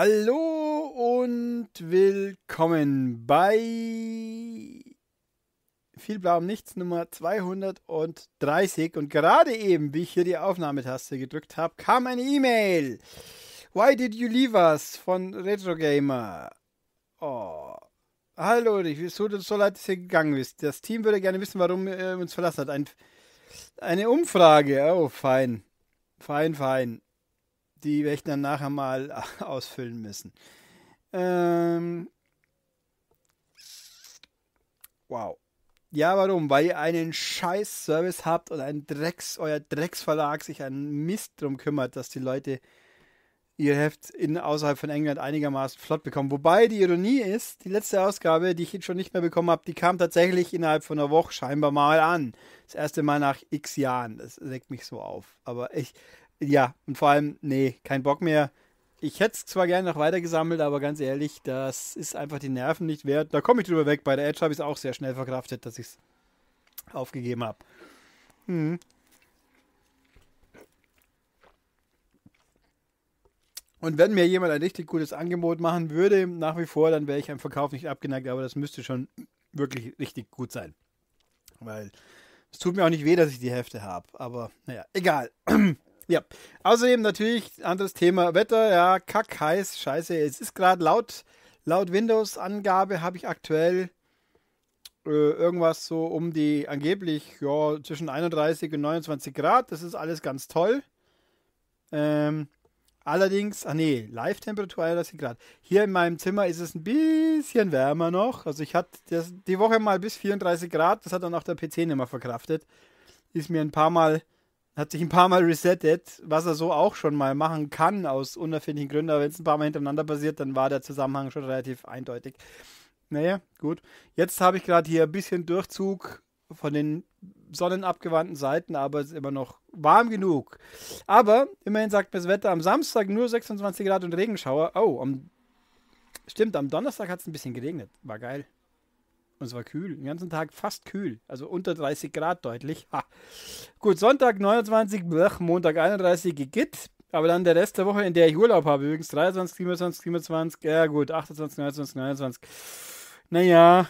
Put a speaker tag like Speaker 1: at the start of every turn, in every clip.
Speaker 1: Hallo und willkommen bei viel blau um nichts Nummer 230 und gerade eben, wie ich hier die Aufnahmetaste gedrückt habe, kam eine E-Mail. Why did you leave us von Retro Gamer? Oh. Hallo, ich tut so leid, dass ihr gegangen bist. Das Team würde gerne wissen, warum ihr äh, uns verlassen hat. Ein, eine Umfrage. Oh, fein. Fein, fein die werde ich dann nachher mal ausfüllen müssen. Ähm wow. Ja, warum? Weil ihr einen scheiß Service habt und ein Drecks, euer Drecksverlag sich einen Mist drum kümmert, dass die Leute ihr Heft in, außerhalb von England einigermaßen flott bekommen. Wobei die Ironie ist, die letzte Ausgabe, die ich jetzt schon nicht mehr bekommen habe, die kam tatsächlich innerhalb von einer Woche scheinbar mal an. Das erste Mal nach x Jahren. Das regt mich so auf. Aber ich, ja, und vor allem, nee, kein Bock mehr. Ich hätte es zwar gerne noch weiter gesammelt, aber ganz ehrlich, das ist einfach die Nerven nicht wert. Da komme ich drüber weg. Bei der Edge habe ich es auch sehr schnell verkraftet, dass ich es aufgegeben habe. Mhm. Und wenn mir jemand ein richtig gutes Angebot machen würde, nach wie vor, dann wäre ich am Verkauf nicht abgeneigt, aber das müsste schon wirklich richtig gut sein. Weil es tut mir auch nicht weh, dass ich die Hälfte habe. Aber naja, egal. Ja, außerdem natürlich anderes Thema Wetter, ja, kack heiß, scheiße. Es ist gerade laut, laut Windows-Angabe habe ich aktuell äh, irgendwas so um die angeblich ja, zwischen 31 und 29 Grad. Das ist alles ganz toll. Ähm, allerdings, ah nee, Live-Temperatur 31 Grad. Hier in meinem Zimmer ist es ein bisschen wärmer noch. Also ich hatte das, die Woche mal bis 34 Grad, das hat dann auch der PC nicht mehr verkraftet. Ist mir ein paar Mal hat sich ein paar Mal resettet, was er so auch schon mal machen kann, aus unerfindlichen Gründen. Aber wenn es ein paar Mal hintereinander passiert, dann war der Zusammenhang schon relativ eindeutig. Naja, gut. Jetzt habe ich gerade hier ein bisschen Durchzug von den sonnenabgewandten Seiten, aber es ist immer noch warm genug. Aber immerhin sagt mir das Wetter am Samstag nur 26 Grad und Regenschauer. Oh, am, stimmt, am Donnerstag hat es ein bisschen geregnet. War geil. Und es war kühl, den ganzen Tag fast kühl, also unter 30 Grad deutlich. Ha. Gut, Sonntag 29, blech, Montag 31 Git. Aber dann der Rest der Woche, in der ich Urlaub habe, übrigens 23, 27, 27, ja gut, 28, 29, 29. Naja,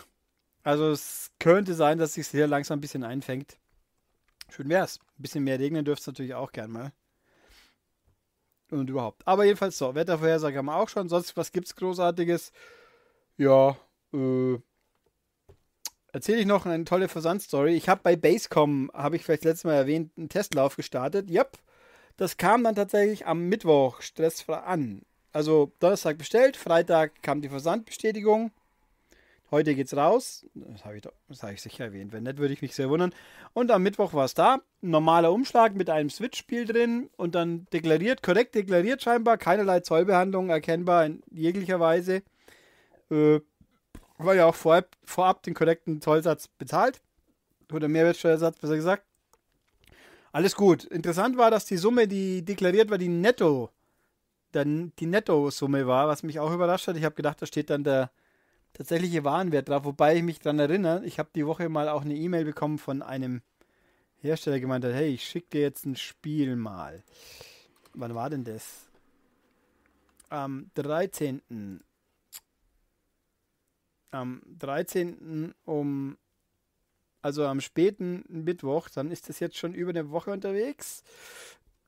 Speaker 1: also es könnte sein, dass sich hier langsam ein bisschen einfängt. Schön wär's. Ein bisschen mehr regnen dürfte es natürlich auch gern mal. Und überhaupt. Aber jedenfalls so, Wettervorhersage haben wir auch schon. Sonst, was gibt's Großartiges? Ja, äh, erzähle ich noch eine tolle Versandstory. Ich habe bei Basecom, habe ich vielleicht letztes Mal erwähnt, einen Testlauf gestartet. Yep. Das kam dann tatsächlich am Mittwoch stressfrei an. Also Donnerstag bestellt, Freitag kam die Versandbestätigung. Heute geht's raus. Das habe ich, hab ich sicher erwähnt. Wenn nicht, würde ich mich sehr wundern. Und am Mittwoch war es da. normaler Umschlag mit einem Switch-Spiel drin und dann deklariert, korrekt deklariert scheinbar, keinerlei Zollbehandlung erkennbar in jeglicher Weise. Äh, war ja auch vorab, vorab den korrekten Zollsatz bezahlt. Oder Mehrwertsteuersatz, besser gesagt. Alles gut. Interessant war, dass die Summe, die deklariert war, die Netto, dann die Nettosumme war, was mich auch überrascht hat. Ich habe gedacht, da steht dann der tatsächliche Warenwert drauf, wobei ich mich daran erinnere, ich habe die Woche mal auch eine E-Mail bekommen von einem Hersteller gemeint hat, hey, ich schicke dir jetzt ein Spiel mal. Wann war denn das? Am 13 am 13. um, also am späten Mittwoch, dann ist das jetzt schon über eine Woche unterwegs.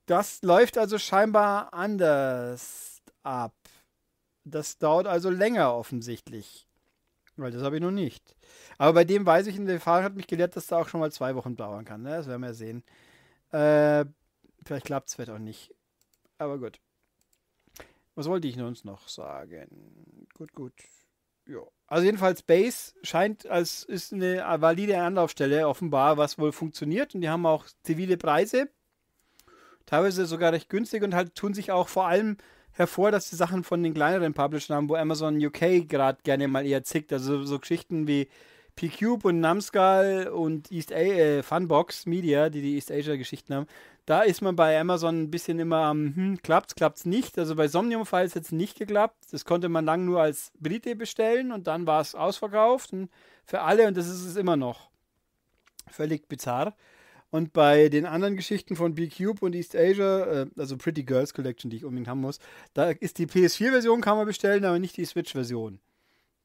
Speaker 1: Das läuft also scheinbar anders ab. Das dauert also länger offensichtlich. Weil das habe ich noch nicht. Aber bei dem weiß ich, in der Fahrer hat mich gelehrt, dass da auch schon mal zwei Wochen dauern kann. Ne? Das werden wir sehen. Äh, vielleicht klappt es vielleicht auch nicht. Aber gut. Was wollte ich uns noch sagen? Gut, gut. Ja. Also jedenfalls Base scheint als ist eine valide Anlaufstelle offenbar, was wohl funktioniert und die haben auch zivile Preise, teilweise sogar recht günstig und halt tun sich auch vor allem hervor, dass die Sachen von den kleineren Publishern haben, wo Amazon UK gerade gerne mal eher zickt. Also so Geschichten wie P-Cube und Namskal und East A äh, Funbox Media, die die East Asia Geschichten haben, da ist man bei Amazon ein bisschen immer am, hm, klappt's, klappt's nicht. Also bei Somnium Files hat es nicht geklappt. Das konnte man lang nur als Brite bestellen und dann war es ausverkauft für alle und das ist es immer noch. Völlig bizarr. Und bei den anderen Geschichten von B-Cube und East Asia, äh, also Pretty Girls Collection, die ich unbedingt haben muss, da ist die PS4-Version, kann man bestellen, aber nicht die Switch-Version.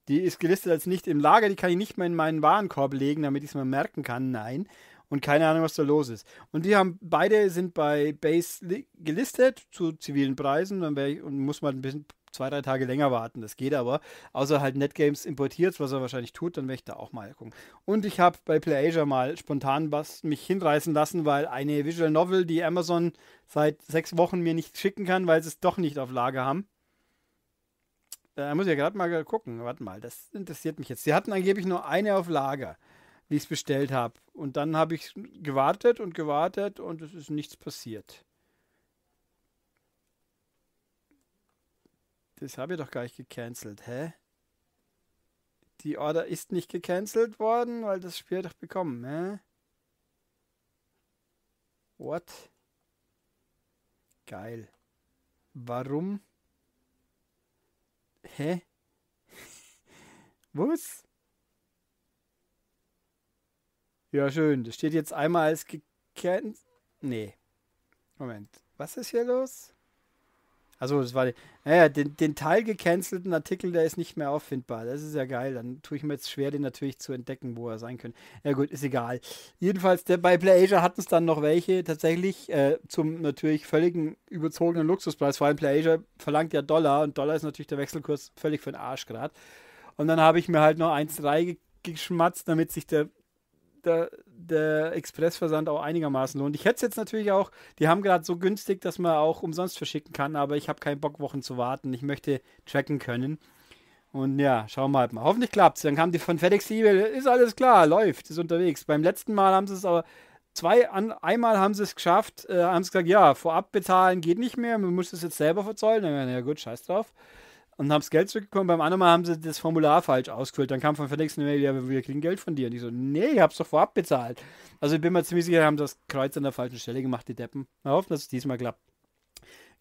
Speaker 1: Die ist gelistet als nicht im Lager, die kann ich nicht mehr in meinen Warenkorb legen, damit ich es mal merken kann. Nein. Und keine Ahnung, was da los ist. Und die haben beide sind bei Base gelistet zu zivilen Preisen. Dann ich, und muss man ein bisschen zwei, drei Tage länger warten. Das geht aber. Außer halt Netgames importiert, was er wahrscheinlich tut, dann werde ich da auch mal gucken. Und ich habe bei PlayAsia mal spontan was mich hinreißen lassen, weil eine Visual Novel, die Amazon seit sechs Wochen mir nicht schicken kann, weil sie es doch nicht auf Lager haben, da muss ich ja gerade mal gucken. Warte mal, das interessiert mich jetzt. Sie hatten angeblich nur eine auf Lager, wie ich es bestellt habe. Und dann habe ich gewartet und gewartet und es ist nichts passiert. Das habe ich doch gar nicht gecancelt, hä? Die Order ist nicht gecancelt worden, weil das Spiel doch bekommen, hä? What? Geil. Warum? Hä? Was? Ja, schön. Das steht jetzt einmal als gekannt. Nee. Moment. Was ist hier los? Also das war, naja, den, den Teil gecancelten Artikel, der ist nicht mehr auffindbar. Das ist ja geil. Dann tue ich mir jetzt schwer, den natürlich zu entdecken, wo er sein könnte. Ja gut, ist egal. Jedenfalls, der, bei PlayAsia hatten es dann noch welche tatsächlich äh, zum natürlich völligen überzogenen Luxuspreis. Vor allem PlayAsia verlangt ja Dollar und Dollar ist natürlich der Wechselkurs völlig für den Arsch gerade. Und dann habe ich mir halt noch 1,3 ge geschmatzt, damit sich der da, der Expressversand auch einigermaßen lohnt. Ich hätte es jetzt natürlich auch, die haben gerade so günstig, dass man auch umsonst verschicken kann, aber ich habe keinen Bock, Wochen zu warten. Ich möchte tracken können. Und ja, schauen wir halt mal. Hoffentlich klappt's. Dann kam die von FedEx die E-Mail, ist alles klar, läuft, ist unterwegs. Beim letzten Mal haben sie es aber zwei, an, einmal haben sie es geschafft, äh, haben sie gesagt, ja, vorab bezahlen geht nicht mehr, man muss es jetzt selber verzollen. Dann, ja gut, scheiß drauf und haben das Geld zurückgekommen. Beim anderen Mal haben sie das Formular falsch ausgefüllt. Dann kam von Felix eine Mail, ja, wir kriegen Geld von dir. Und ich so, nee, ich hab's doch vorab bezahlt. Also ich bin mir ziemlich sicher, haben das Kreuz an der falschen Stelle gemacht, die Deppen. Wir hoffen, dass es diesmal klappt.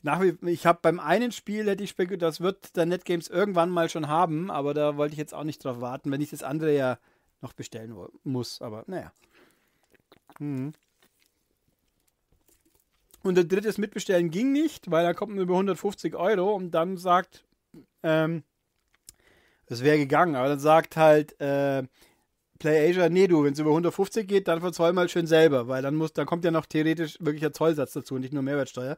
Speaker 1: Nach wie, ich habe beim einen Spiel, hätte ich spekuliert, das wird der NetGames irgendwann mal schon haben, aber da wollte ich jetzt auch nicht drauf warten, wenn ich das andere ja noch bestellen muss. Aber naja. Mhm. Und der drittes Mitbestellen ging nicht, weil da kommt man über 150 Euro und dann sagt ähm, es wäre gegangen. Aber dann sagt halt äh, PlayAsia, nee du, wenn es über 150 geht, dann verzoll mal schön selber, weil dann muss, dann kommt ja noch theoretisch wirklicher Zollsatz dazu und nicht nur Mehrwertsteuer.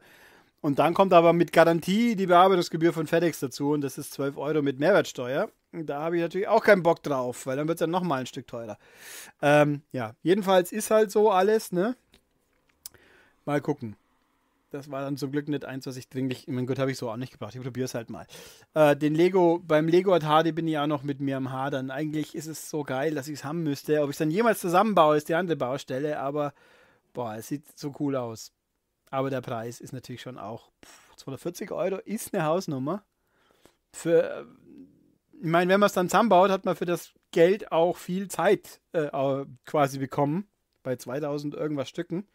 Speaker 1: Und dann kommt aber mit Garantie die Bearbeitungsgebühr von FedEx dazu und das ist 12 Euro mit Mehrwertsteuer. Da habe ich natürlich auch keinen Bock drauf, weil dann wird es ja nochmal ein Stück teurer. Ähm, ja, jedenfalls ist halt so alles, ne? Mal gucken das war dann zum Glück nicht eins, was ich dringlich, mein Gott, habe ich so auch nicht gebracht. Ich probiere es halt mal. Äh, den Lego, beim Lego Atari bin ich auch noch mit mir am Hadern. Eigentlich ist es so geil, dass ich es haben müsste. Ob ich es dann jemals zusammenbaue, ist die andere Baustelle, aber boah, es sieht so cool aus. Aber der Preis ist natürlich schon auch pff, 240 Euro ist eine Hausnummer. Für, äh, ich meine, wenn man es dann zusammenbaut, hat man für das Geld auch viel Zeit äh, quasi bekommen. Bei 2000 irgendwas Stücken.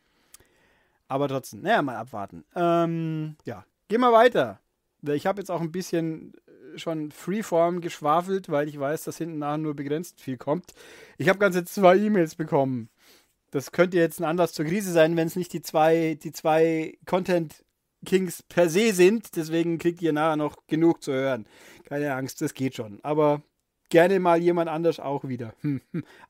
Speaker 1: Aber trotzdem, naja, mal abwarten. Ähm, ja, geh mal weiter. Ich habe jetzt auch ein bisschen äh, schon Freeform geschwafelt, weil ich weiß, dass hinten nachher nur begrenzt viel kommt. Ich habe ganz jetzt zwei E-Mails bekommen. Das könnte jetzt ein Anlass zur Krise sein, wenn es nicht die zwei, die zwei Content Kings per se sind. Deswegen kriegt ihr nachher noch genug zu hören. Keine Angst, das geht schon. Aber gerne mal jemand anders auch wieder.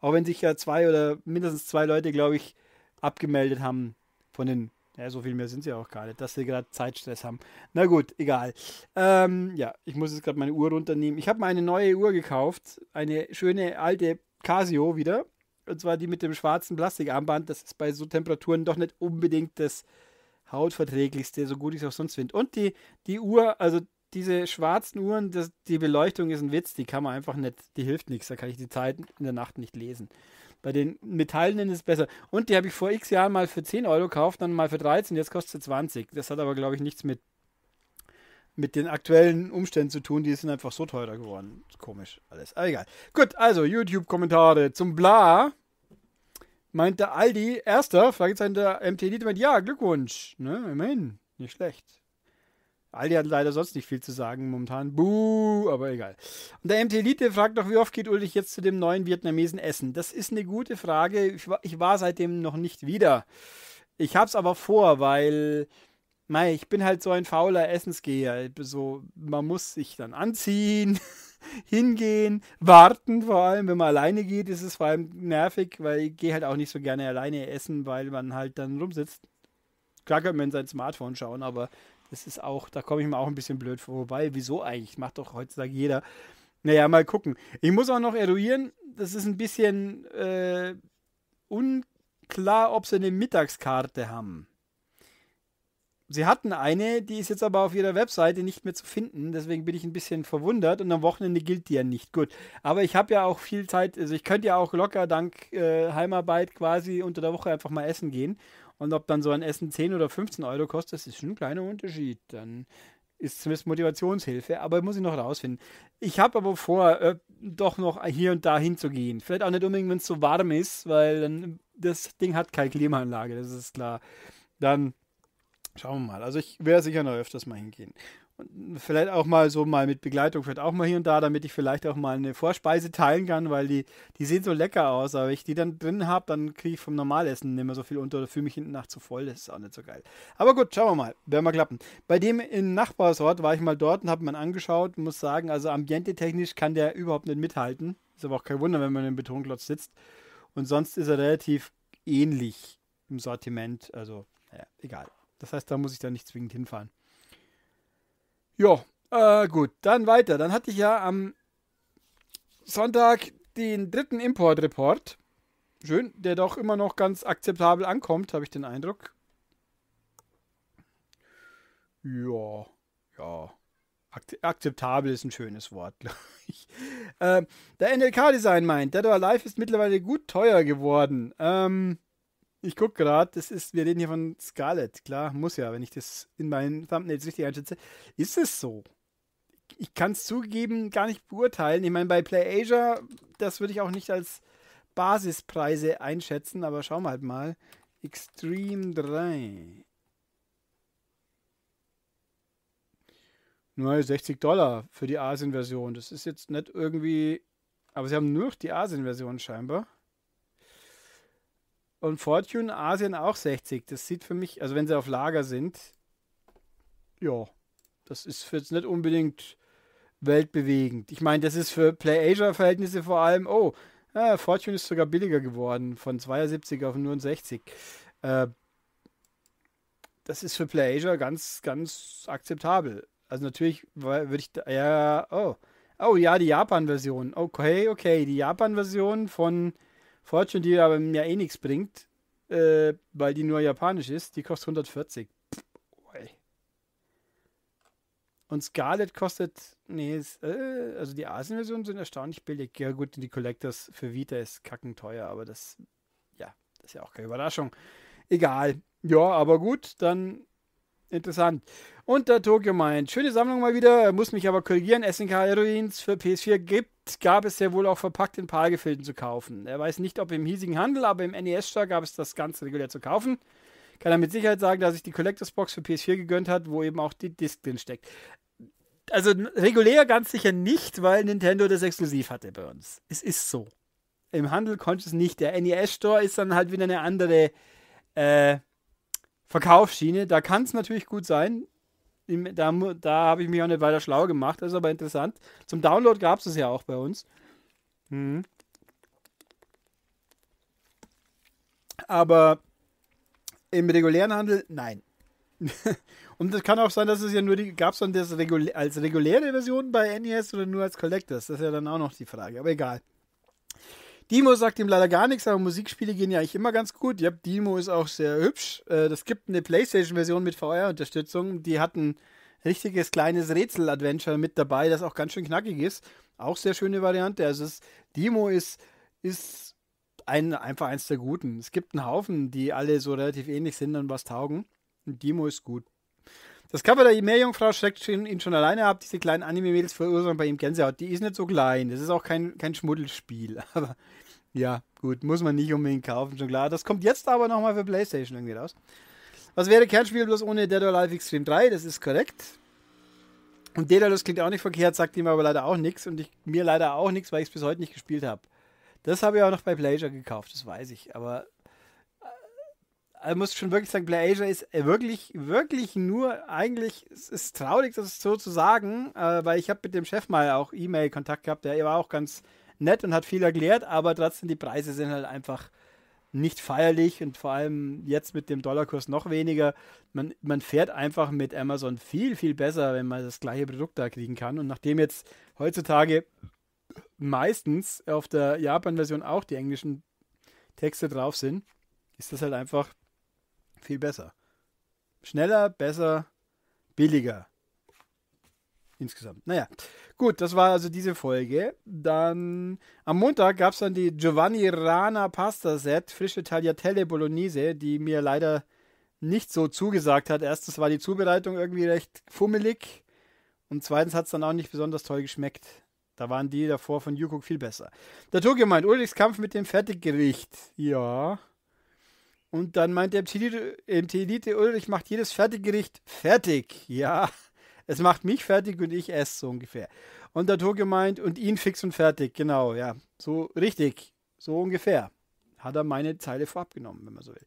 Speaker 1: Auch wenn sich ja zwei oder mindestens zwei Leute, glaube ich, abgemeldet haben von den, ja, so viel mehr sind sie auch gerade, dass sie gerade Zeitstress haben. Na gut, egal. Ähm, ja, ich muss jetzt gerade meine Uhr runternehmen. Ich habe mir eine neue Uhr gekauft, eine schöne alte Casio wieder. Und zwar die mit dem schwarzen Plastikarmband. Das ist bei so Temperaturen doch nicht unbedingt das hautverträglichste, so gut ich es auch sonst finde. Und die, die Uhr, also diese schwarzen Uhren, das, die Beleuchtung ist ein Witz, die kann man einfach nicht, die hilft nichts. Da kann ich die Zeit in der Nacht nicht lesen. Bei den Metallenen ist es besser. Und die habe ich vor x Jahren mal für 10 Euro gekauft, dann mal für 13, jetzt kostet sie 20. Das hat aber, glaube ich, nichts mit, mit den aktuellen Umständen zu tun. Die sind einfach so teurer geworden. Komisch alles. Aber egal. Gut, also YouTube-Kommentare zum Bla. Meint der Aldi, erster, Fragezeichen der mt meint ja, Glückwunsch. Ne, immerhin, nicht schlecht. Aldi hat leider sonst nicht viel zu sagen momentan. Buh, aber egal. Und der MT Elite fragt noch, wie oft geht Ulrich jetzt zu dem neuen Vietnamesen essen? Das ist eine gute Frage. Ich war, ich war seitdem noch nicht wieder. Ich hab's aber vor, weil mei, ich bin halt so ein fauler Essensgeher. So, man muss sich dann anziehen, hingehen, warten vor allem. Wenn man alleine geht, ist es vor allem nervig, weil ich gehe halt auch nicht so gerne alleine essen, weil man halt dann rumsitzt. Klar könnte man in sein Smartphone schauen, aber das ist auch, da komme ich mir auch ein bisschen blöd vorbei. Wieso eigentlich? Macht doch heutzutage jeder. Naja, mal gucken. Ich muss auch noch eruieren, das ist ein bisschen äh, unklar, ob sie eine Mittagskarte haben. Sie hatten eine, die ist jetzt aber auf ihrer Webseite nicht mehr zu finden. Deswegen bin ich ein bisschen verwundert. Und am Wochenende gilt die ja nicht. Gut. Aber ich habe ja auch viel Zeit. Also ich könnte ja auch locker dank äh, Heimarbeit quasi unter der Woche einfach mal essen gehen. Und ob dann so ein Essen 10 oder 15 Euro kostet, das ist schon ein kleiner Unterschied. Dann ist es zumindest Motivationshilfe, aber muss ich noch rausfinden. Ich habe aber vor, äh, doch noch hier und da hinzugehen. Vielleicht auch nicht unbedingt, wenn es so warm ist, weil dann das Ding hat keine Klimaanlage, das ist klar. Dann schauen wir mal. Also ich werde sicher noch öfters mal hingehen vielleicht auch mal so mal mit Begleitung, vielleicht auch mal hier und da, damit ich vielleicht auch mal eine Vorspeise teilen kann, weil die, die sehen so lecker aus. Aber wenn ich die dann drin habe, dann kriege ich vom Normalessen nicht mehr so viel unter oder fühle mich hinten nach zu voll. Das ist auch nicht so geil. Aber gut, schauen wir mal. Werden wir klappen. Bei dem in Nachbarsort war ich mal dort und habe mir angeschaut. Muss sagen, also ambiente-technisch kann der überhaupt nicht mithalten. Ist aber auch kein Wunder, wenn man im Betonklotz sitzt. Und sonst ist er relativ ähnlich im Sortiment. Also, naja, egal. Das heißt, da muss ich dann nicht zwingend hinfahren. Ja, äh, gut, dann weiter. Dann hatte ich ja am Sonntag den dritten Import-Report. Schön, der doch immer noch ganz akzeptabel ankommt, habe ich den Eindruck. Ja, ja. Akzeptabel ist ein schönes Wort, glaube ich. Äh, der NLK-Design meint, Dead or Alive ist mittlerweile gut teuer geworden. Ähm, ich gucke gerade, das ist, wir reden hier von Scarlett, klar, muss ja, wenn ich das in meinen Thumbnails richtig einschätze. Ist es so? Ich kann es zugegeben gar nicht beurteilen. Ich meine, bei PlayAsia, das würde ich auch nicht als Basispreise einschätzen, aber schauen wir halt mal. Extreme 3. Nur 60 Dollar für die Asien-Version. Das ist jetzt nicht irgendwie. Aber sie haben nur die Asien-Version scheinbar. Und Fortune Asien auch 60. Das sieht für mich, also wenn sie auf Lager sind, ja, das ist jetzt nicht unbedingt weltbewegend. Ich meine, das ist für PlayAsia-Verhältnisse vor allem, oh, ja, Fortune ist sogar billiger geworden, von 72 auf 60. Äh, das ist für PlayAsia ganz, ganz akzeptabel. Also natürlich würde ich, da, ja, oh, oh ja, die Japan-Version. Okay, okay, die Japan-Version von Fortune, die aber mir eh nichts bringt, äh, weil die nur japanisch ist, die kostet 140. Und Scarlet kostet, nee, ist, äh, also die Asien-Versionen sind erstaunlich billig. Ja gut, die Collectors für Vita ist kackenteuer, aber das, ja, das ist ja auch keine Überraschung. Egal. Ja, aber gut, dann interessant. Und der Tokyo Mind. Schöne Sammlung mal wieder. Muss mich aber korrigieren. SNK Heroines für PS4 gibt, gab es ja wohl auch verpackt in PAL-Gefilden zu kaufen. Er weiß nicht, ob im hiesigen Handel, aber im NES-Store gab es das Ganze regulär zu kaufen. Kann er mit Sicherheit sagen, dass sich die Collectors Box für PS4 gegönnt hat, wo eben auch die Disc drin steckt. Also regulär ganz sicher nicht, weil Nintendo das exklusiv hatte bei uns. Es ist so. Im Handel konnte es nicht. Der NES-Store ist dann halt wieder eine andere. Äh, Verkaufsschiene. Da kann es natürlich gut sein. Da, da habe ich mich auch nicht weiter schlau gemacht. Das ist aber interessant. Zum Download gab es es ja auch bei uns. Mhm. Aber im regulären Handel, nein. Und es kann auch sein, dass es ja nur die, gab es dann das Regul als reguläre Version bei NES oder nur als Collectors? Das ist ja dann auch noch die Frage, aber egal. Dimo sagt ihm leider gar nichts, aber Musikspiele gehen ja eigentlich immer ganz gut. Ja, Dimo ist auch sehr hübsch. Es äh, gibt eine PlayStation-Version mit VR-Unterstützung. Die hat ein richtiges kleines Rätsel-Adventure mit dabei, das auch ganz schön knackig ist. Auch sehr schöne Variante. Also es, Dimo ist, ist ein, einfach eins der guten. Es gibt einen Haufen, die alle so relativ ähnlich sind und was taugen. Und Dimo ist gut. Das Cover der Meerjungfrau schreckt ihn schon alleine ab. Diese kleinen Anime-Mädels verursachen bei ihm Gänsehaut. Die ist nicht so klein. Das ist auch kein, kein Schmuddelspiel. Aber ja, gut, muss man nicht unbedingt kaufen, schon klar. Das kommt jetzt aber nochmal für PlayStation irgendwie raus. Was wäre Kernspiel bloß ohne Dead or Alive Extreme 3? Das ist korrekt. Und Daedalus klingt auch nicht verkehrt, sagt ihm aber leider auch nichts und ich, mir leider auch nichts, weil ich es bis heute nicht gespielt habe. Das habe ich auch noch bei Pleasure gekauft, das weiß ich. Aber äh, ich muss schon wirklich sagen, Pleasure ist äh, wirklich, wirklich nur eigentlich, es ist traurig, das so zu sagen, äh, weil ich habe mit dem Chef mal auch E-Mail-Kontakt gehabt, der war auch ganz nett und hat viel erklärt, aber trotzdem die Preise sind halt einfach nicht feierlich und vor allem jetzt mit dem Dollarkurs noch weniger. Man, man fährt einfach mit Amazon viel, viel besser, wenn man das gleiche Produkt da kriegen kann. Und nachdem jetzt heutzutage meistens auf der Japan-Version auch die englischen Texte drauf sind, ist das halt einfach viel besser. Schneller, besser, billiger. Insgesamt. Naja. Gut, das war also diese Folge. Dann am Montag gab es dann die Giovanni Rana Pasta Set, frische Tagliatelle Bolognese, die mir leider nicht so zugesagt hat. Erstens war die Zubereitung irgendwie recht fummelig und zweitens hat es dann auch nicht besonders toll geschmeckt. Da waren die davor von Jukuk viel besser. Dazu gemeint, Ulrichs Kampf mit dem Fertiggericht. Ja. Und dann meint der Mtelite Ulrich macht jedes Fertiggericht fertig. Ja. Es macht mich fertig und ich esse so ungefähr. Und der Tor gemeint und ihn fix und fertig, genau, ja. So richtig, so ungefähr. Hat er meine Zeile vorab genommen, wenn man so will.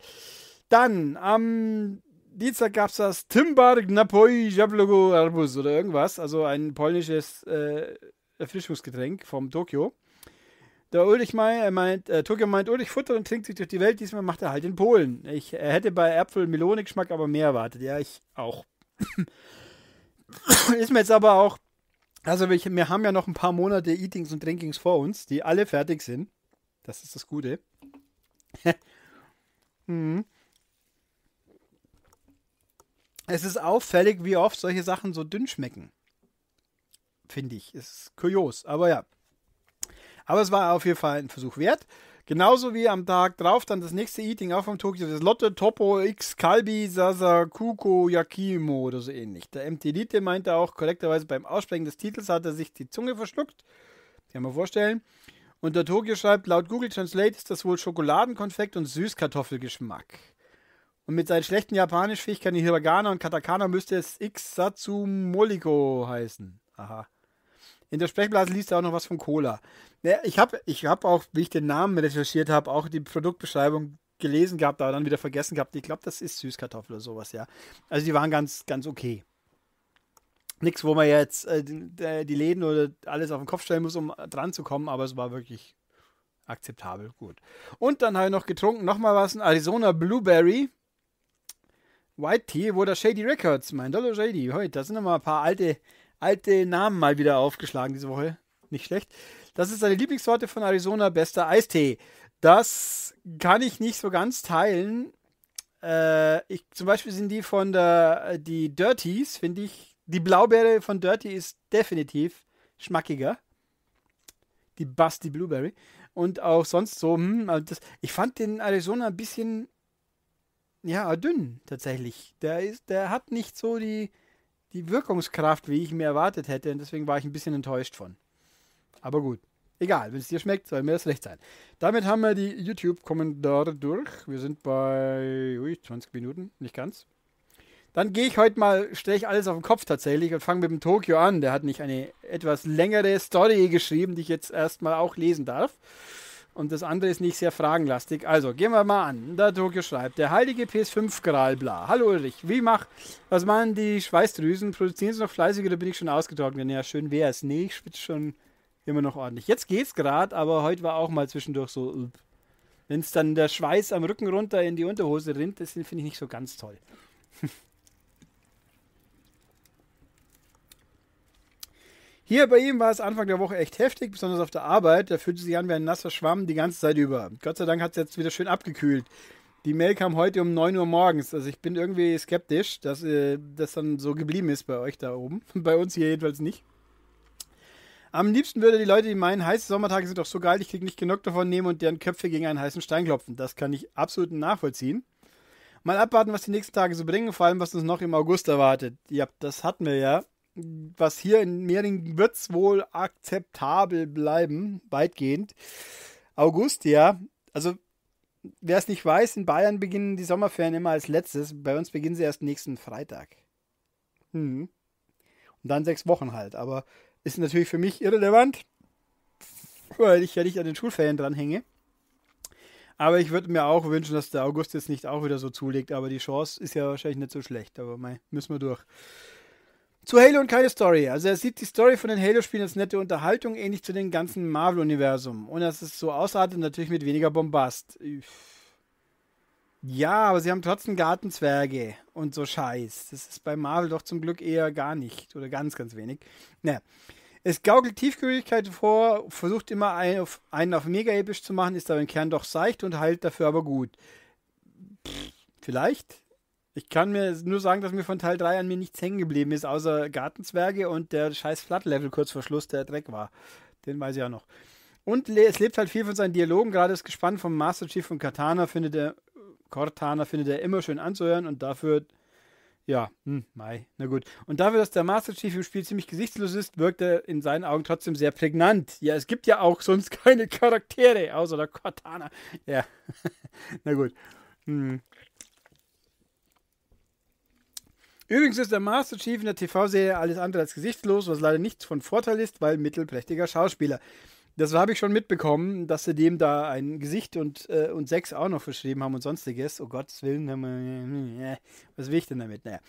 Speaker 1: Dann am Dienstag gab es das Timbark Napoi Jablogo Arbus oder irgendwas, also ein polnisches äh, Erfrischungsgetränk vom Tokio. Der Ulrich meint, meint äh, Tokio meint, Ulrich futtert und trinkt sich durch die Welt, diesmal macht er halt in Polen. Ich äh, hätte bei Äpfel Melone Geschmack aber mehr erwartet. Ja, ich auch. Ist mir jetzt aber auch, also wir, wir haben ja noch ein paar Monate Eatings und Drinkings vor uns, die alle fertig sind. Das ist das Gute. mhm. Es ist auffällig, wie oft solche Sachen so dünn schmecken. Finde ich. ist kurios, aber ja. Aber es war auf jeden Fall ein Versuch wert. Genauso wie am Tag drauf dann das nächste Eating auch vom Tokio, das Lotte, Topo, X, Kalbi, Sasa, Kuko, Yakimo oder so ähnlich. Der MT-Lite meinte auch korrekterweise beim Aussprechen des Titels hat er sich die Zunge verschluckt. Kann man vorstellen. Und der Tokio schreibt, laut Google Translate ist das wohl Schokoladenkonfekt und Süßkartoffelgeschmack. Und mit seinen schlechten Japanisch-Fähigkeiten in Hiragana und Katakana müsste es X Satsumoliko heißen. Aha. In der Sprechblase liest er auch noch was von Cola. ich habe ich hab auch, wie ich den Namen recherchiert habe, auch die Produktbeschreibung gelesen gehabt, aber dann wieder vergessen gehabt. Ich glaube, das ist Süßkartoffel oder sowas, ja. Also die waren ganz, ganz okay. Nichts, wo man jetzt äh, äh, die Läden oder alles auf den Kopf stellen muss, um dran zu kommen, aber es war wirklich akzeptabel, gut. Und dann habe ich noch getrunken, nochmal was, ein Arizona Blueberry White Tea wurde Shady Records, mein Dollar Shady. Heute, da sind nochmal ein paar alte, alte Namen mal wieder aufgeschlagen diese Woche. Nicht schlecht. Das ist eine Lieblingssorte von Arizona, bester Eistee. Das kann ich nicht so ganz teilen. Äh, ich, zum Beispiel sind die von der äh, die Dirties, finde ich. Die Blaubeere von Dirty ist definitiv schmackiger. Die Busty Blueberry. Und auch sonst so, hm, also das, ich fand den Arizona ein bisschen ja, dünn tatsächlich. Der, ist, der hat nicht so die, die Wirkungskraft, wie ich mir erwartet hätte. Und deswegen war ich ein bisschen enttäuscht von. Aber gut. Egal, wenn es dir schmeckt, soll mir das recht sein. Damit haben wir die YouTube-Kommentare durch. Wir sind bei ui, 20 Minuten, nicht ganz. Dann gehe ich heute mal, stelle ich alles auf den Kopf tatsächlich und fange mit dem Tokio an. Der hat nicht eine etwas längere Story geschrieben, die ich jetzt erstmal auch lesen darf. Und das andere ist nicht sehr fragenlastig. Also, gehen wir mal an. Da Tokio schreibt, der heilige PS5 Gral, bla. Hallo Ulrich, wie mach, was machen die Schweißdrüsen? Produzieren sie noch fleißig oder bin ich schon ausgetrocknet? Ja, schön wäre es. Nee, ich schwitze schon immer noch ordentlich. Jetzt geht's gerade, aber heute war auch mal zwischendurch so, äh, wenn es dann der Schweiß am Rücken runter in die Unterhose rinnt, das finde ich nicht so ganz toll. Hier bei ihm war es Anfang der Woche echt heftig, besonders auf der Arbeit. Da fühlte sich an wie ein nasser Schwamm die ganze Zeit über. Gott sei Dank hat es jetzt wieder schön abgekühlt. Die Mail kam heute um 9 Uhr morgens. Also ich bin irgendwie skeptisch, dass äh, das dann so geblieben ist bei euch da oben. Bei uns hier jedenfalls nicht. Am liebsten würde die Leute, die meinen, heiße Sommertage sind doch so geil, ich krieg nicht genug davon nehmen und deren Köpfe gegen einen heißen Stein klopfen. Das kann ich absolut nachvollziehen. Mal abwarten, was die nächsten Tage so bringen, vor allem was uns noch im August erwartet. Ja, das hatten wir ja was hier in Mering wird es wohl akzeptabel bleiben, weitgehend. August, ja, also wer es nicht weiß, in Bayern beginnen die Sommerferien immer als letztes. Bei uns beginnen sie erst nächsten Freitag. Hm. Und dann sechs Wochen halt. Aber ist natürlich für mich irrelevant, weil ich ja nicht an den Schulferien dranhänge. Aber ich würde mir auch wünschen, dass der August jetzt nicht auch wieder so zulegt. Aber die Chance ist ja wahrscheinlich nicht so schlecht. Aber mei, müssen wir durch. Zu Halo und keine Story. Also er sieht die Story von den Halo-Spielen als nette Unterhaltung, ähnlich zu dem ganzen Marvel-Universum. Und das ist so ausartet, natürlich mit weniger Bombast. Ja, aber sie haben trotzdem Gartenzwerge und so Scheiß. Das ist bei Marvel doch zum Glück eher gar nicht oder ganz, ganz wenig. Naja. Es gaukelt Tiefgründigkeit vor, versucht immer einen auf, einen auf mega episch zu machen, ist aber im Kern doch seicht und heilt dafür aber gut. Pff, vielleicht. Ich kann mir nur sagen, dass mir von Teil 3 an mir nichts hängen geblieben ist, außer Gartenzwerge und der scheiß Flat-Level kurz vor Schluss, der Dreck war. Den weiß ich ja noch. Und es lebt halt viel von seinen Dialogen. Gerade ist gespannt vom Master Chief von Katana findet er, Cortana findet er immer schön anzuhören und dafür, ja, hm, Mai, na gut. Und dafür, dass der Master Chief im Spiel ziemlich gesichtslos ist, wirkt er in seinen Augen trotzdem sehr prägnant. Ja, es gibt ja auch sonst keine Charaktere, außer der Cortana. Ja, na gut. Hm. Übrigens ist der Master Chief in der TV-Serie alles andere als gesichtslos, was leider nichts von Vorteil ist, weil mittelprächtiger Schauspieler. Das habe ich schon mitbekommen, dass sie dem da ein Gesicht und, äh, und Sex auch noch verschrieben haben und sonstiges. Oh Gottes Willen, äh, was will ich denn damit? Naja.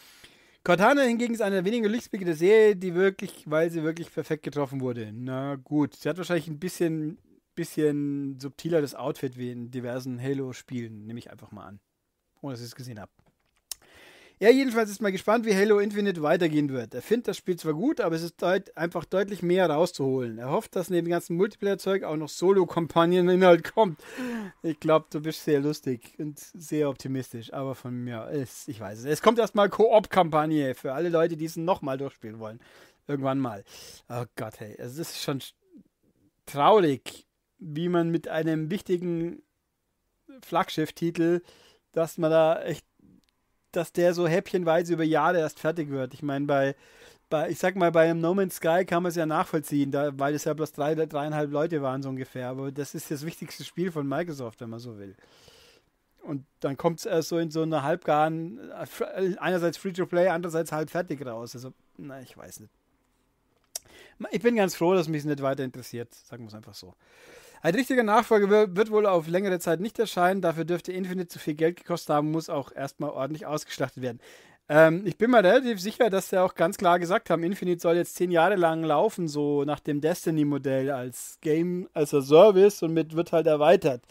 Speaker 1: Cortana hingegen ist einer der wenigen Lichtblicke der Serie, die wirklich, weil sie wirklich perfekt getroffen wurde. Na gut, sie hat wahrscheinlich ein bisschen, bisschen subtiler das Outfit wie in diversen Halo-Spielen, nehme ich einfach mal an. Ohne dass ich es gesehen habe. Er jedenfalls ist mal gespannt, wie Halo Infinite weitergehen wird. Er findet das Spiel zwar gut, aber es ist deut einfach deutlich mehr rauszuholen. Er hofft, dass neben dem ganzen Multiplayer-Zeug auch noch solo kampagnen inhalt kommt. Ich glaube, du bist sehr lustig und sehr optimistisch, aber von mir ist, ich weiß es. Es kommt erstmal Koop-Kampagne für alle Leute, die es nochmal durchspielen wollen. Irgendwann mal. Oh Gott, hey, es ist schon traurig, wie man mit einem wichtigen Flaggschiff-Titel, dass man da echt dass der so häppchenweise über Jahre erst fertig wird. Ich meine, bei, bei, ich sag mal, bei einem No Man's Sky kann man es ja nachvollziehen, da, weil es ja bloß drei, dreieinhalb Leute waren, so ungefähr. Aber das ist das wichtigste Spiel von Microsoft, wenn man so will. Und dann kommt es erst so in so einer halbgaren, äh, einerseits Free-to-Play, andererseits halb fertig raus. Also, na, ich weiß nicht. Ich bin ganz froh, dass mich es nicht weiter interessiert, sagen wir es einfach so. Ein richtiger Nachfolger wird wohl auf längere Zeit nicht erscheinen. Dafür dürfte Infinite zu viel Geld gekostet haben, muss auch erstmal ordentlich ausgeschlachtet werden. Ähm, ich bin mir relativ sicher, dass sie auch ganz klar gesagt haben, Infinite soll jetzt zehn Jahre lang laufen, so nach dem Destiny-Modell als Game, als Service und mit wird halt erweitert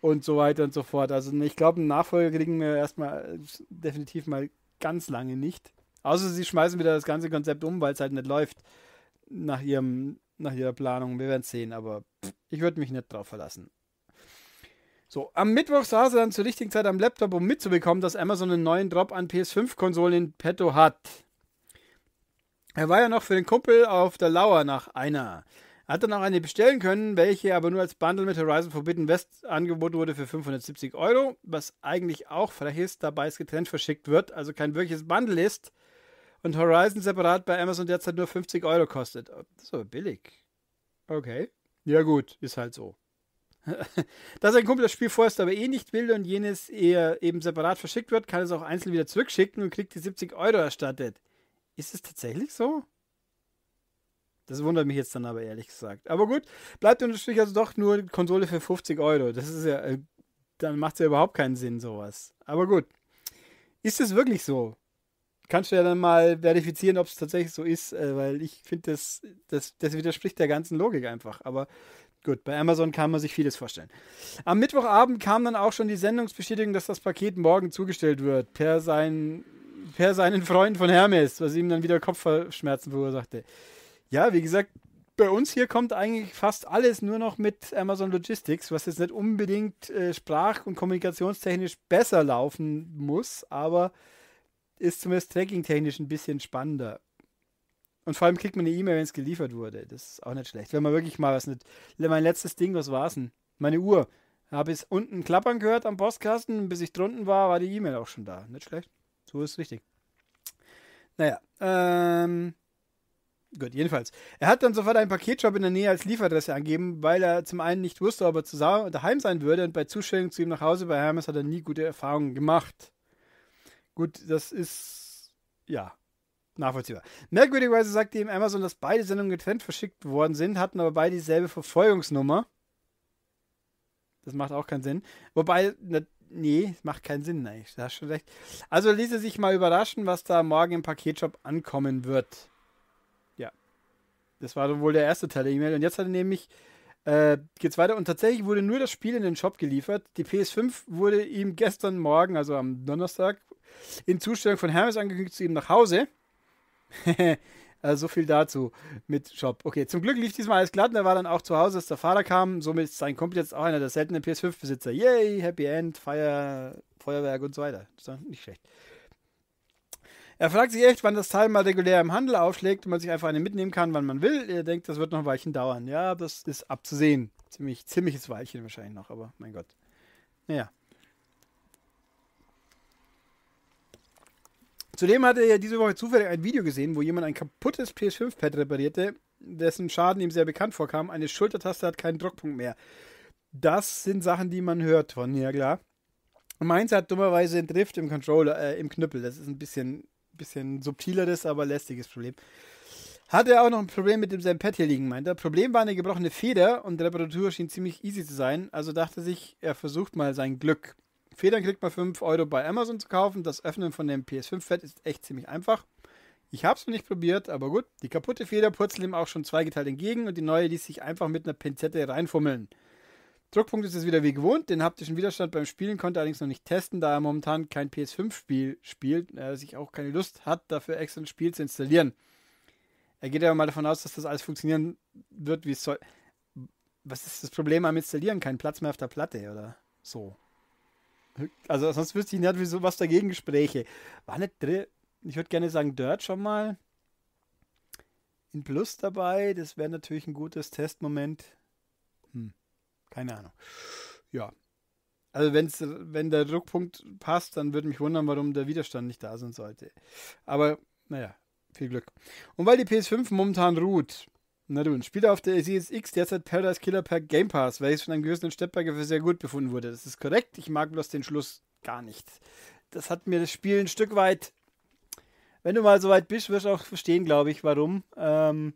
Speaker 1: und so weiter und so fort. Also ich glaube, einen Nachfolger kriegen wir erstmal äh, definitiv mal ganz lange nicht. Außer sie schmeißen wieder das ganze Konzept um, weil es halt nicht läuft nach ihrem nach ihrer Planung. Wir werden es sehen, aber pff, ich würde mich nicht drauf verlassen. So, am Mittwoch saß er dann zur richtigen Zeit am Laptop, um mitzubekommen, dass Amazon einen neuen Drop an PS5-Konsolen in petto hat. Er war ja noch für den Kumpel auf der Lauer nach einer. Er hat dann auch eine bestellen können, welche aber nur als Bundle mit Horizon Forbidden West angeboten wurde für 570 Euro, was eigentlich auch frech ist, dabei es getrennt verschickt wird, also kein wirkliches Bundle ist und Horizon separat bei Amazon derzeit nur 50 Euro kostet. Das ist aber billig. Okay. Ja, gut, ist halt so. Dass ein Kumpel das Spiel vorerst aber eh nicht will und jenes eher eben separat verschickt wird, kann es auch einzeln wieder zurückschicken und kriegt die 70 Euro erstattet. Ist es tatsächlich so? Das wundert mich jetzt dann aber ehrlich gesagt. Aber gut, bleibt unterstrich also doch nur Konsole für 50 Euro. Das ist ja, äh, dann macht es ja überhaupt keinen Sinn, sowas. Aber gut. Ist es wirklich so? kannst du ja dann mal verifizieren, ob es tatsächlich so ist, äh, weil ich finde, das, das, das widerspricht der ganzen Logik einfach. Aber Gut, bei Amazon kann man sich vieles vorstellen. Am Mittwochabend kam dann auch schon die Sendungsbestätigung, dass das Paket morgen zugestellt wird, per, sein, per seinen Freund von Hermes, was ihm dann wieder Kopfschmerzen verursachte. Ja, wie gesagt, bei uns hier kommt eigentlich fast alles nur noch mit Amazon Logistics, was jetzt nicht unbedingt äh, sprach- und kommunikationstechnisch besser laufen muss, aber ist zumindest tracking-technisch ein bisschen spannender. Und vor allem kriegt man eine E-Mail, wenn es geliefert wurde. Das ist auch nicht schlecht. Wenn man wirklich mal was nicht. Mein letztes Ding, was war es denn? Meine Uhr. Habe ich unten klappern gehört am Postkasten. Bis ich drunten war, war die E-Mail auch schon da. Nicht schlecht. So ist es richtig. Naja, ähm. Gut, jedenfalls. Er hat dann sofort einen Paketshop in der Nähe als Lieferadresse angegeben, weil er zum einen nicht wusste, ob er daheim sein würde und bei Zustellung zu ihm nach Hause bei Hermes hat er nie gute Erfahrungen gemacht. Gut, das ist ja nachvollziehbar. Merkwürdigerweise sagt ihm Amazon, dass beide Sendungen getrennt verschickt worden sind, hatten aber beide dieselbe Verfolgungsnummer. Das macht auch keinen Sinn. Wobei, ne, nee, macht keinen Sinn eigentlich. Da hast schon recht. Also ließe sich mal überraschen, was da morgen im Paketshop ankommen wird. Ja. Das war wohl der erste Teil der E-Mail. Und jetzt hat er nämlich äh, geht's weiter. Und tatsächlich wurde nur das Spiel in den Shop geliefert. Die PS5 wurde ihm gestern Morgen, also am Donnerstag, in Zustellung von Hermes angekündigt zu ihm nach Hause. also so viel dazu mit Shop. Okay, zum Glück lief diesmal alles glatt und er war dann auch zu Hause, als der Vater kam. Somit ist sein Kumpel jetzt auch einer der seltenen PS5-Besitzer. Yay, Happy End, Feier, Feuerwerk und so weiter. Ist doch nicht schlecht. Er fragt sich echt, wann das Teil mal regulär im Handel aufschlägt und man sich einfach eine mitnehmen kann, wann man will. Er denkt, das wird noch ein Weilchen dauern. Ja, das ist abzusehen. Ziemlich, ziemliches Weilchen wahrscheinlich noch, aber mein Gott. Naja. Zudem hatte er diese Woche zufällig ein Video gesehen, wo jemand ein kaputtes PS5-Pad reparierte, dessen Schaden ihm sehr bekannt vorkam. Eine Schultertaste hat keinen Druckpunkt mehr. Das sind Sachen, die man hört von, ja klar. Meins hat dummerweise einen Drift im Controller, äh, im Knüppel. Das ist ein bisschen, bisschen subtileres, aber lästiges Problem. Hatte er auch noch ein Problem mit dem seinem Pad hier liegen, meint er. Problem war eine gebrochene Feder und Reparatur schien ziemlich easy zu sein. Also dachte sich, er versucht mal sein Glück. Federn kriegt man 5 Euro bei Amazon zu kaufen. Das Öffnen von dem PS5-Fett ist echt ziemlich einfach. Ich habe es noch nicht probiert, aber gut. Die kaputte Feder purzelt ihm auch schon zweigeteilt entgegen und die neue ließ sich einfach mit einer Pinzette reinfummeln. Druckpunkt ist es wieder wie gewohnt. Den haptischen Widerstand beim Spielen konnte er allerdings noch nicht testen, da er momentan kein PS5-Spiel spielt, äh, er sich auch keine Lust hat, dafür extra ein Spiel zu installieren. Er geht aber mal davon aus, dass das alles funktionieren wird, wie es soll. Was ist das Problem am Installieren? Kein Platz mehr auf der Platte oder so. Also sonst wüsste ich nicht, wieso was dagegen Gespräche. War nicht drin. Ich würde gerne sagen, Dirt schon mal in Plus dabei. Das wäre natürlich ein gutes Testmoment. Hm. Keine Ahnung. Ja. Also wenn's, wenn der Druckpunkt passt, dann würde mich wundern, warum der Widerstand nicht da sein sollte. Aber naja, viel Glück. Und weil die PS5 momentan ruht, na du, ein Spieler auf der Series X, derzeit Paradise Killer per Game Pass, welches von einem gewissen Steppberger für sehr gut befunden wurde. Das ist korrekt, ich mag bloß den Schluss gar nicht. Das hat mir das Spiel ein Stück weit. Wenn du mal so weit bist, wirst du auch verstehen, glaube ich, warum. Ähm,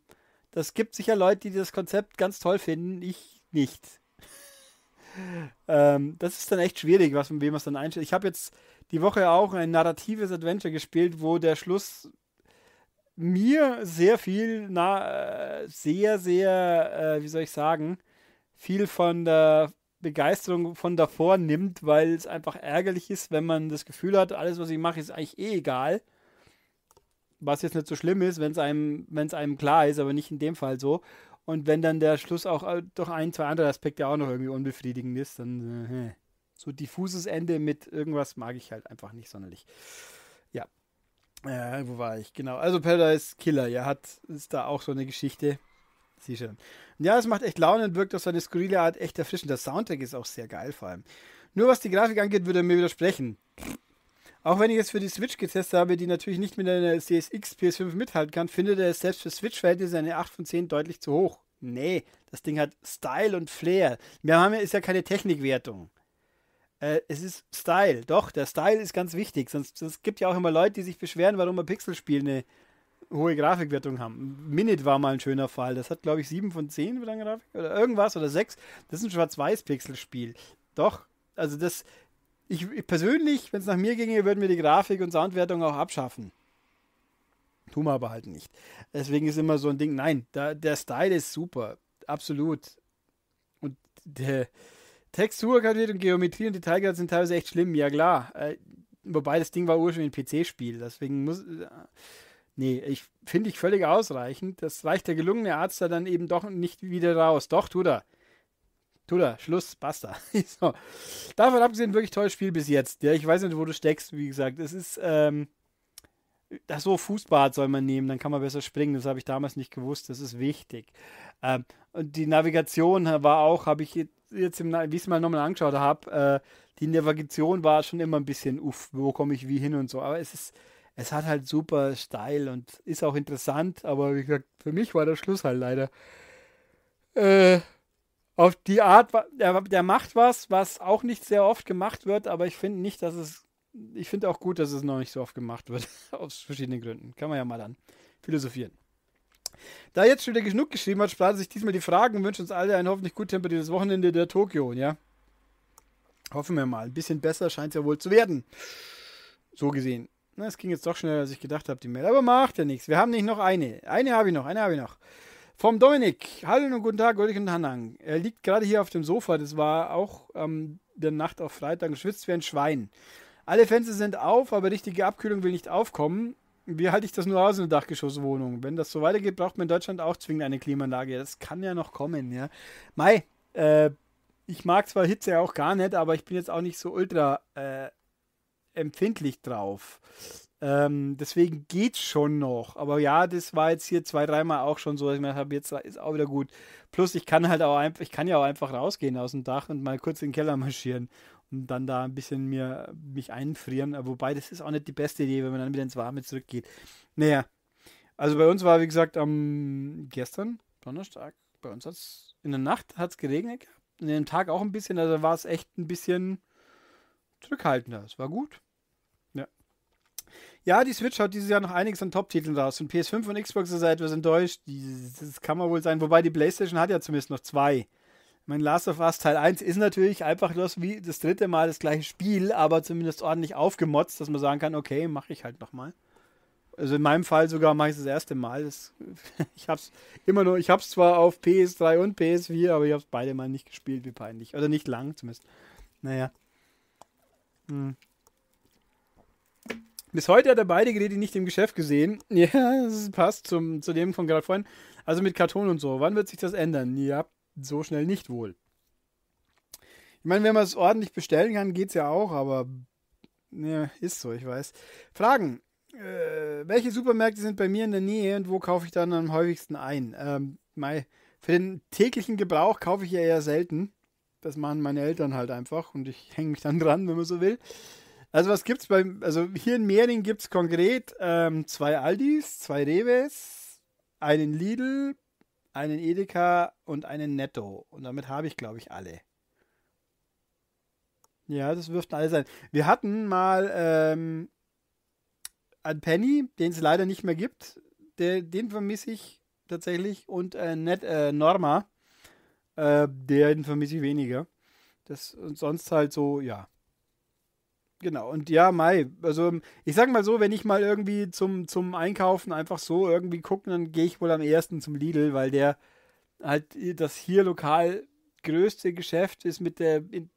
Speaker 1: das gibt sicher Leute, die das Konzept ganz toll finden, ich nicht. ähm, das ist dann echt schwierig, was mit wem man es dann einstellt. Ich habe jetzt die Woche auch ein narratives Adventure gespielt, wo der Schluss mir sehr viel, na, äh, sehr, sehr, äh, wie soll ich sagen, viel von der Begeisterung von davor nimmt, weil es einfach ärgerlich ist, wenn man das Gefühl hat, alles, was ich mache, ist eigentlich eh egal. Was jetzt nicht so schlimm ist, wenn es einem, einem klar ist, aber nicht in dem Fall so. Und wenn dann der Schluss auch äh, durch ein, zwei andere Aspekte auch noch irgendwie unbefriedigend ist, dann äh, so diffuses Ende mit irgendwas mag ich halt einfach nicht sonderlich. Ja, wo war ich? Genau. Also Paradise Killer, ja, hat, ist da auch so eine Geschichte. Sieh schon. Ja, es macht echt Laune und wirkt auf seine skurrile Art echt erfrischend. Der Soundtrack ist auch sehr geil vor allem. Nur was die Grafik angeht, würde er mir widersprechen. Auch wenn ich es für die Switch getestet habe, die natürlich nicht mit einer CSX PS5 mithalten kann, findet er es selbst für Switch-Verhältnisse eine 8 von 10 deutlich zu hoch. Nee, das Ding hat Style und Flair. Wir haben ja, ist ja keine Technikwertung. Äh, es ist Style, doch, der Style ist ganz wichtig. Sonst, sonst gibt ja auch immer Leute, die sich beschweren, warum ein Pixelspiel eine hohe Grafikwertung haben. Minute war mal ein schöner Fall. Das hat, glaube ich, 7 von 10 für eine Grafik oder irgendwas oder 6. Das ist ein Schwarz-Weiß-Pixelspiel. Doch, also das. Ich, ich persönlich, wenn es nach mir ginge, würden wir die Grafik und Soundwertung auch abschaffen. Tun wir aber halt nicht. Deswegen ist immer so ein Ding, nein, da, der Style ist super. Absolut. Und der. Textur, Texturqualität und Geometrie und Detailgrad sind teilweise echt schlimm, ja klar. Äh, wobei das Ding war ursprünglich ein PC-Spiel, deswegen muss. Äh, nee, ich finde ich völlig ausreichend. Das reicht der gelungene Arzt da dann eben doch nicht wieder raus. Doch, tut er. Tut er, Schluss, basta. so. Davon abgesehen, wirklich tolles Spiel bis jetzt. Ja, ich weiß nicht, wo du steckst, wie gesagt. Es ist. Ähm, das so Fußbad soll man nehmen, dann kann man besser springen. Das habe ich damals nicht gewusst. Das ist wichtig. Ähm, und die Navigation war auch, habe ich jetzt im, wie ich es mal nochmal angeschaut habe, äh, die Navigation war schon immer ein bisschen, uff, wo komme ich wie hin und so. Aber es ist, es hat halt super steil und ist auch interessant, aber wie gesagt, für mich war der Schluss halt leider. Äh, auf die Art, der, der macht was, was auch nicht sehr oft gemacht wird, aber ich finde nicht, dass es ich finde auch gut, dass es noch nicht so oft gemacht wird. Aus verschiedenen Gründen. Kann man ja mal dann philosophieren. Da jetzt schon wieder genug geschrieben hat, sparen sich diesmal die Fragen und wünschen uns alle ein hoffentlich gut temperiertes Wochenende der Tokio, ja? Hoffen wir mal. Ein bisschen besser scheint es ja wohl zu werden. So gesehen. Na, es ging jetzt doch schneller, als ich gedacht habe, die Mail. Aber macht ja nichts. Wir haben nicht noch eine. Eine habe ich noch, eine habe ich noch. Vom Dominik. Hallo und guten Tag, Ulrich und Hanang. Er liegt gerade hier auf dem Sofa. Das war auch ähm, der Nacht auf Freitag geschwitzt wie ein Schwein. Alle Fenster sind auf, aber richtige Abkühlung will nicht aufkommen wie halte ich das nur aus, eine Dachgeschosswohnung? Wenn das so weitergeht, braucht man in Deutschland auch zwingend eine Klimaanlage. Das kann ja noch kommen, ja. Mai, äh, ich mag zwar Hitze auch gar nicht, aber ich bin jetzt auch nicht so ultra äh, empfindlich drauf. Ähm, deswegen geht schon noch. Aber ja, das war jetzt hier zwei, dreimal auch schon so, dass ich mir habe, jetzt ist auch wieder gut. Plus, ich kann halt auch einfach, ich kann ja auch einfach rausgehen aus dem Dach und mal kurz in den Keller marschieren und dann da ein bisschen mir, mich einfrieren. Äh, wobei, das ist auch nicht die beste Idee, wenn man dann wieder ins Warme zurückgeht. Naja, also bei uns war, wie gesagt, am gestern, Donnerstag, bei uns hat es in der Nacht hat's geregnet gehabt. In dem Tag auch ein bisschen, also war es echt ein bisschen zurückhaltender. Es war gut. Ja. die Switch hat dieses Jahr noch einiges an Top-Titeln raus. Und PS5 und Xbox ist etwas enttäuscht. Das kann man wohl sein. Wobei die PlayStation hat ja zumindest noch zwei mein Last of Us Teil 1 ist natürlich einfach nur wie das dritte Mal das gleiche Spiel, aber zumindest ordentlich aufgemotzt, dass man sagen kann, okay, mache ich halt nochmal. Also in meinem Fall sogar mache ich das erste Mal. Das, ich hab's immer nur, ich hab's zwar auf PS3 und PS4, aber ich habe es beide mal nicht gespielt, wie peinlich. Oder nicht lang zumindest. Naja. Hm. Bis heute hat er beide Geräte nicht im Geschäft gesehen. Ja, das passt zum, zu dem von gerade vorhin. Also mit Karton und so. Wann wird sich das ändern? Ja, so schnell nicht wohl. Ich meine, wenn man es ordentlich bestellen kann, geht es ja auch, aber ne, ist so, ich weiß. Fragen. Äh, welche Supermärkte sind bei mir in der Nähe und wo kaufe ich dann am häufigsten ein? Ähm, mein, für den täglichen Gebrauch kaufe ich ja eher selten. Das machen meine Eltern halt einfach und ich hänge mich dann dran, wenn man so will. Also was gibt's bei. also hier in Mehring gibt es konkret ähm, zwei Aldis, zwei Reves, einen Lidl, einen Edeka und einen Netto. Und damit habe ich, glaube ich, alle. Ja, das dürften alle sein. Wir hatten mal ähm, einen Penny, den es leider nicht mehr gibt. Der, den vermisse ich tatsächlich. Und äh, Net, äh, Norma, äh, den vermisse ich weniger. Das, und sonst halt so, ja. Genau, und ja, Mai. Also, ich sag mal so, wenn ich mal irgendwie zum, zum Einkaufen einfach so irgendwie gucke, dann gehe ich wohl am ersten zum Lidl, weil der halt das hier lokal größte Geschäft ist mit der in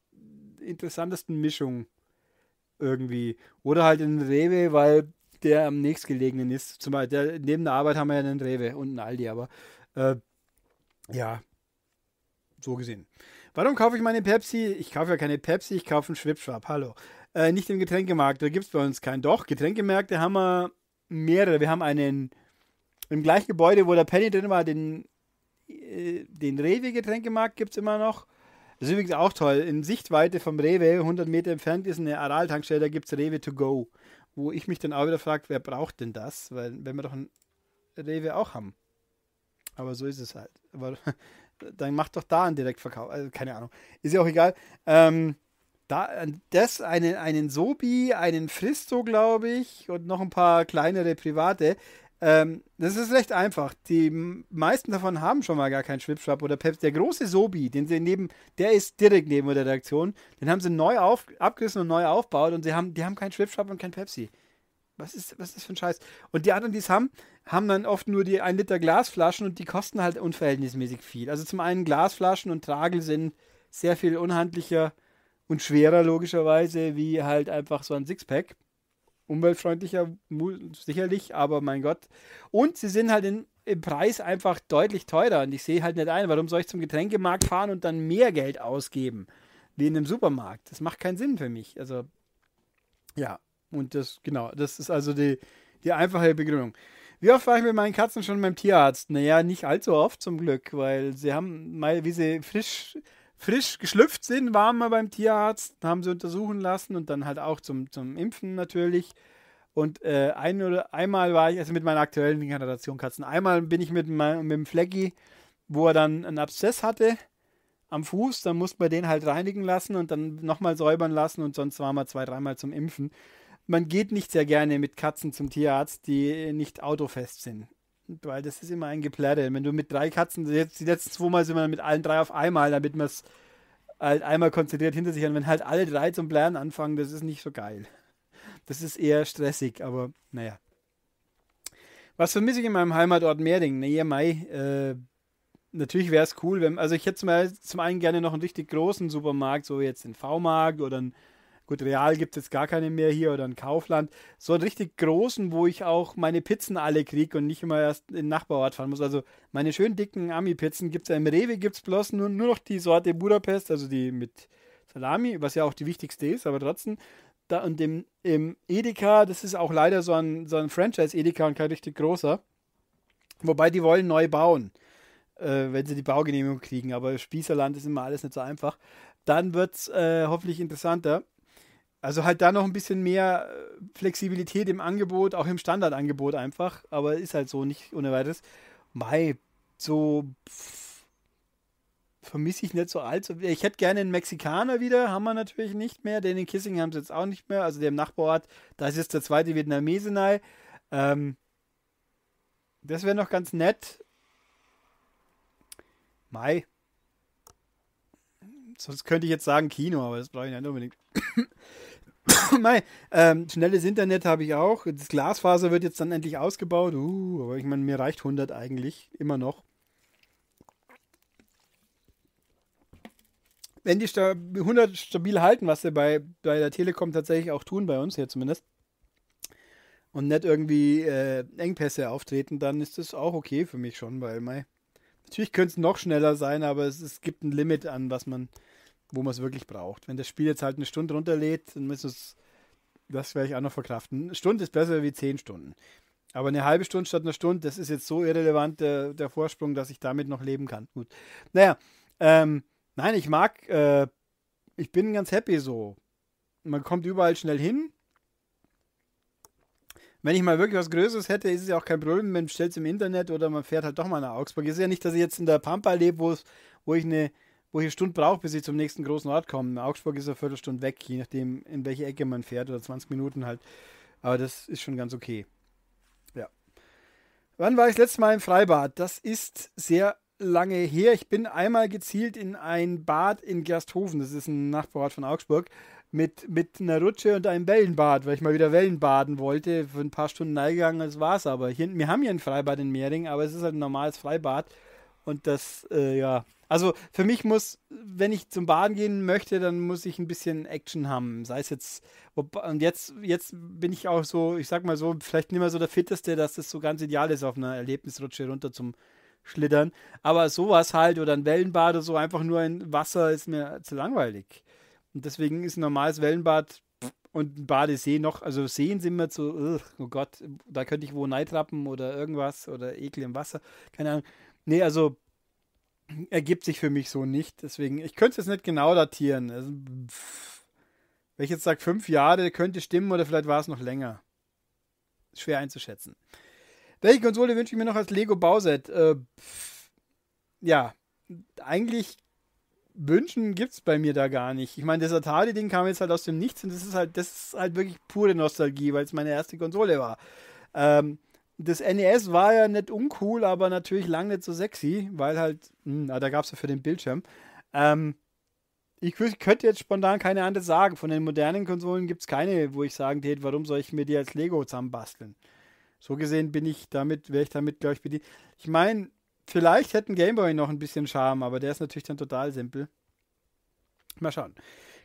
Speaker 1: interessantesten Mischung irgendwie. Oder halt in Rewe, weil der am nächstgelegenen ist. Zum Beispiel, der, neben der Arbeit haben wir ja einen Rewe und einen Aldi, aber äh, ja, so gesehen. Warum kaufe ich meine Pepsi? Ich kaufe ja keine Pepsi, ich kaufe einen Schwipschwab. Hallo. Äh, nicht im Getränkemarkt, da gibt es bei uns keinen. Doch, Getränkemärkte haben wir mehrere. Wir haben einen im gleichen Gebäude, wo der Penny drin war, den, äh, den Rewe-Getränkemarkt gibt es immer noch. Das ist übrigens auch toll. In Sichtweite vom Rewe, 100 Meter entfernt, ist eine Aral-Tankstelle, da gibt es Rewe to go. Wo ich mich dann auch wieder frage, wer braucht denn das? Weil, wenn wir doch ein Rewe auch haben. Aber so ist es halt. Aber dann macht doch da einen Direktverkauf. Also keine Ahnung. Ist ja auch egal. Ähm, da, äh, das, einen, einen Sobi, einen Fristo, glaube ich, und noch ein paar kleinere private. Ähm, das ist recht einfach. Die meisten davon haben schon mal gar keinen Schwipschwapp oder Peps. Der große Sobi, den sie neben, der ist direkt neben der Redaktion. Den haben sie neu auf, abgerissen und neu aufgebaut und sie haben, die haben keinen Schwipschwapp und kein Pepsi. Was ist, was ist das für ein Scheiß? Und die anderen, die es haben, haben dann oft nur die 1 Liter Glasflaschen und die kosten halt unverhältnismäßig viel. Also zum einen Glasflaschen und Tragel sind sehr viel unhandlicher und schwerer logischerweise wie halt einfach so ein Sixpack. Umweltfreundlicher sicherlich, aber mein Gott. Und sie sind halt in, im Preis einfach deutlich teurer und ich sehe halt nicht ein, warum soll ich zum Getränkemarkt fahren und dann mehr Geld ausgeben wie in einem Supermarkt. Das macht keinen Sinn für mich. Also ja, und das genau, das ist also die, die einfache Begründung. Wie oft war ich mit meinen Katzen schon beim Tierarzt? Naja, nicht allzu oft zum Glück, weil sie haben, mal, wie sie frisch frisch geschlüpft sind, waren wir beim Tierarzt, haben sie untersuchen lassen und dann halt auch zum, zum Impfen natürlich. Und äh, ein oder, einmal war ich, also mit meiner aktuellen Generation Katzen, einmal bin ich mit, mein, mit dem Flecki, wo er dann einen Abszess hatte am Fuß, dann musste man den halt reinigen lassen und dann nochmal säubern lassen und sonst waren wir zwei, dreimal zum Impfen. Man geht nicht sehr gerne mit Katzen zum Tierarzt, die nicht autofest sind. Weil das ist immer ein Geplärre. Wenn du mit drei Katzen, jetzt die letzten zwei Mal sind wir mit allen drei auf einmal, damit man es halt einmal konzentriert hinter sich hat. Wenn halt alle drei zum Blären anfangen, das ist nicht so geil. Das ist eher stressig, aber naja. Was vermisse ich in meinem Heimatort Mehring? Nee, Mai. Äh, natürlich wäre es cool, wenn. Also, ich hätte zum, zum einen gerne noch einen richtig großen Supermarkt, so jetzt den V-Markt oder einen Gut, Real gibt es jetzt gar keine mehr hier oder ein Kaufland. So einen richtig großen, wo ich auch meine Pizzen alle kriege und nicht immer erst in den Nachbarort fahren muss. Also meine schönen dicken Ami-Pizzen gibt es ja im Rewe, gibt es bloß nur, nur noch die Sorte Budapest, also die mit Salami, was ja auch die wichtigste ist, aber trotzdem. Da, und im, im Edeka, das ist auch leider so ein, so ein Franchise-Edeka und kein richtig großer. Wobei die wollen neu bauen, äh, wenn sie die Baugenehmigung kriegen. Aber Spießerland ist immer alles nicht so einfach. Dann wird es äh, hoffentlich interessanter. Also halt da noch ein bisschen mehr äh, Flexibilität im Angebot, auch im Standardangebot einfach, aber ist halt so nicht ohne weiteres. Mai, so vermisse ich nicht so allzu. Ich hätte gerne einen Mexikaner wieder, haben wir natürlich nicht mehr. Den in Kissing haben sie jetzt auch nicht mehr. Also der im Nachbarort, da ist jetzt der zweite Vietnamese nahe. Ähm, das wäre noch ganz nett. Mai. Sonst könnte ich jetzt sagen Kino, aber das brauche ich nicht unbedingt. Mei, ähm, schnelles Internet habe ich auch. Das Glasfaser wird jetzt dann endlich ausgebaut. Uh, aber ich meine, mir reicht 100 eigentlich immer noch. Wenn die 100 stabil halten, was sie bei, bei der Telekom tatsächlich auch tun, bei uns hier zumindest, und nicht irgendwie äh, Engpässe auftreten, dann ist das auch okay für mich schon, weil mei, natürlich könnte es noch schneller sein, aber es, es gibt ein Limit an, was man wo man es wirklich braucht. Wenn das Spiel jetzt halt eine Stunde runterlädt, dann müssen es, das werde ich auch noch verkraften. Eine Stunde ist besser wie zehn Stunden. Aber eine halbe Stunde statt einer Stunde, das ist jetzt so irrelevant, der, der Vorsprung, dass ich damit noch leben kann. Gut. Naja, ähm, nein, ich mag, äh, ich bin ganz happy so. Man kommt überall schnell hin. Wenn ich mal wirklich was Größeres hätte, ist es ja auch kein Problem, man stellt es im Internet oder man fährt halt doch mal nach Augsburg. Es ist ja nicht, dass ich jetzt in der Pampa lebe, wo ich eine wo ich eine Stunde brauche, bis ich zum nächsten großen Ort komme. Augsburg ist eine Viertelstunde weg, je nachdem, in welche Ecke man fährt oder 20 Minuten halt. Aber das ist schon ganz okay. Ja. Wann war ich das letzte Mal im Freibad? Das ist sehr lange her. Ich bin einmal gezielt in ein Bad in Gersthofen, das ist ein Nachbarort von Augsburg, mit, mit einer Rutsche und einem Wellenbad, weil ich mal wieder Wellen baden wollte. Für ein paar Stunden neigegangen, das war es aber. Hier, wir haben hier ein Freibad in Mehring, aber es ist halt ein normales Freibad. Und das, äh, ja. Also für mich muss, wenn ich zum Baden gehen möchte, dann muss ich ein bisschen Action haben. Sei es jetzt, und jetzt, jetzt bin ich auch so, ich sag mal so, vielleicht nicht mehr so der Fitteste, dass das so ganz ideal ist, auf einer Erlebnisrutsche runter zum Schlittern. Aber sowas halt oder ein Wellenbad oder so, einfach nur in Wasser ist mir zu langweilig. Und deswegen ist ein normales Wellenbad und ein Badesee noch, also Seen sind mir zu, oh Gott, da könnte ich wo neitrappen oder irgendwas oder Ekel im Wasser, keine Ahnung. Nee, also ergibt sich für mich so nicht. Deswegen, ich könnte es jetzt nicht genau datieren. Also, wenn ich jetzt sage fünf Jahre, könnte stimmen oder vielleicht war es noch länger. Schwer einzuschätzen. Welche Konsole wünsche ich mir noch als Lego-Bauset? Äh, ja, eigentlich Wünschen gibt es bei mir da gar nicht. Ich meine, das Atari-Ding kam jetzt halt aus dem Nichts und das ist halt, das ist halt wirklich pure Nostalgie, weil es meine erste Konsole war. Ähm, das NES war ja nicht uncool, aber natürlich lang nicht so sexy, weil halt, mh, hm, da gab es ja für den Bildschirm. Ähm, ich könnte jetzt spontan keine andere sagen. Von den modernen Konsolen gibt es keine, wo ich sagen tät, warum soll ich mir die als Lego zusammenbasteln? So gesehen bin ich damit, wäre ich damit, glaube ich, bedient. Ich meine, vielleicht hätte ein Gameboy noch ein bisschen Charme, aber der ist natürlich dann total simpel. Mal schauen.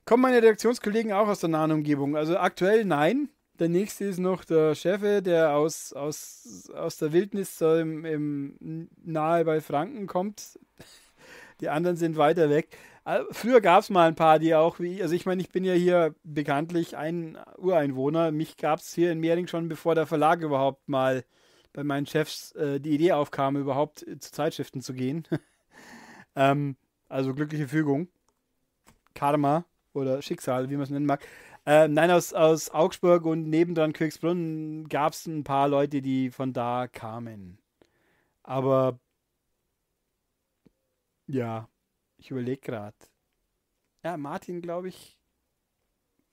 Speaker 1: Kommen meine Redaktionskollegen auch aus der nahen Umgebung? Also aktuell nein. Der nächste ist noch der Chefe, der aus, aus, aus der Wildnis so im, im, nahe bei Franken kommt. Die anderen sind weiter weg. Also, früher gab es mal ein paar, die auch wie ich, also ich meine, ich bin ja hier bekanntlich ein Ureinwohner. Mich gab es hier in Mehring schon, bevor der Verlag überhaupt mal bei meinen Chefs äh, die Idee aufkam, überhaupt äh, zu Zeitschriften zu gehen. ähm, also glückliche Fügung. Karma oder Schicksal, wie man es nennen mag. Äh, nein, aus, aus Augsburg und nebendran Königsbrunn gab es ein paar Leute, die von da kamen. Aber ja, ich überlege gerade. Ja, Martin, glaube ich,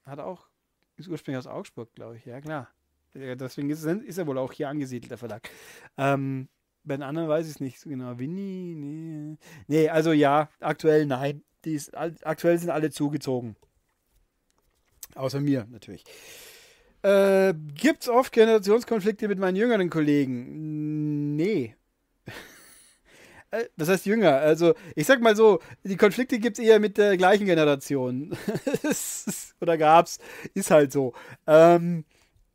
Speaker 1: hat auch, ist ursprünglich aus Augsburg, glaube ich. Ja, klar. Deswegen ist, ist er wohl auch hier angesiedelt, der Verlag. Ähm, bei den anderen weiß ich es nicht so genau. Winnie, nee. Nee, also ja, aktuell nein. Die ist, aktuell sind alle zugezogen. Außer mir natürlich. Äh, es oft Generationskonflikte mit meinen jüngeren Kollegen? Nee. Äh, das heißt jünger. Also, ich sag mal so, die Konflikte gibt es eher mit der gleichen Generation. Oder gab's. Ist halt so. Ähm,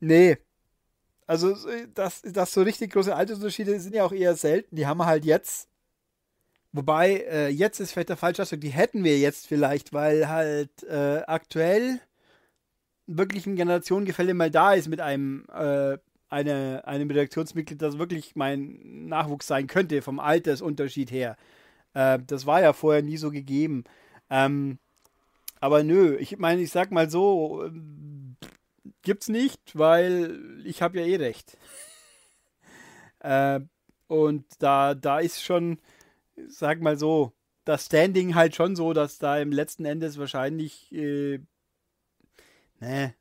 Speaker 1: nee. Also, dass das so richtig große Altersunterschiede sind ja auch eher selten. Die haben wir halt jetzt. Wobei, äh, jetzt ist vielleicht der falsche Ausdruck. Die hätten wir jetzt vielleicht, weil halt äh, aktuell wirklich ein Generationengefälle mal da ist mit einem, äh, eine, einem Redaktionsmitglied, das wirklich mein Nachwuchs sein könnte, vom Altersunterschied her. Äh, das war ja vorher nie so gegeben. Ähm, aber nö, ich meine, ich sag mal so, äh, gibt's nicht, weil ich habe ja eh recht. äh, und da, da ist schon, sag mal so, das Standing halt schon so, dass da im letzten Endes wahrscheinlich äh, ne,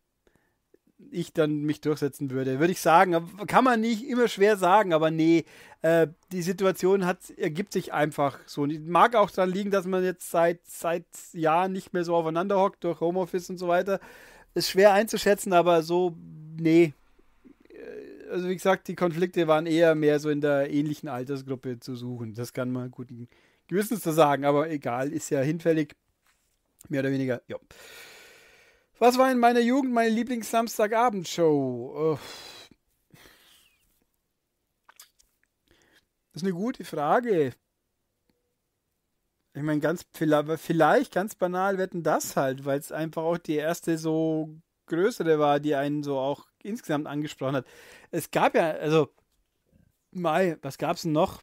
Speaker 1: ich dann mich durchsetzen würde, würde ich sagen. Kann man nicht, immer schwer sagen, aber nee, äh, die Situation hat, ergibt sich einfach so. mag auch daran liegen, dass man jetzt seit, seit Jahren nicht mehr so aufeinander hockt durch Homeoffice und so weiter. Ist schwer einzuschätzen, aber so, nee. Äh, also wie gesagt, die Konflikte waren eher mehr so in der ähnlichen Altersgruppe zu suchen. Das kann man guten Gewissens zu sagen, aber egal, ist ja hinfällig. Mehr oder weniger, ja. Was war in meiner Jugend meine lieblings samstagabend show Das ist eine gute Frage. Ich meine, ganz vielleicht ganz banal wetten das halt, weil es einfach auch die erste so größere war, die einen so auch insgesamt angesprochen hat. Es gab ja, also, mal, was es denn noch?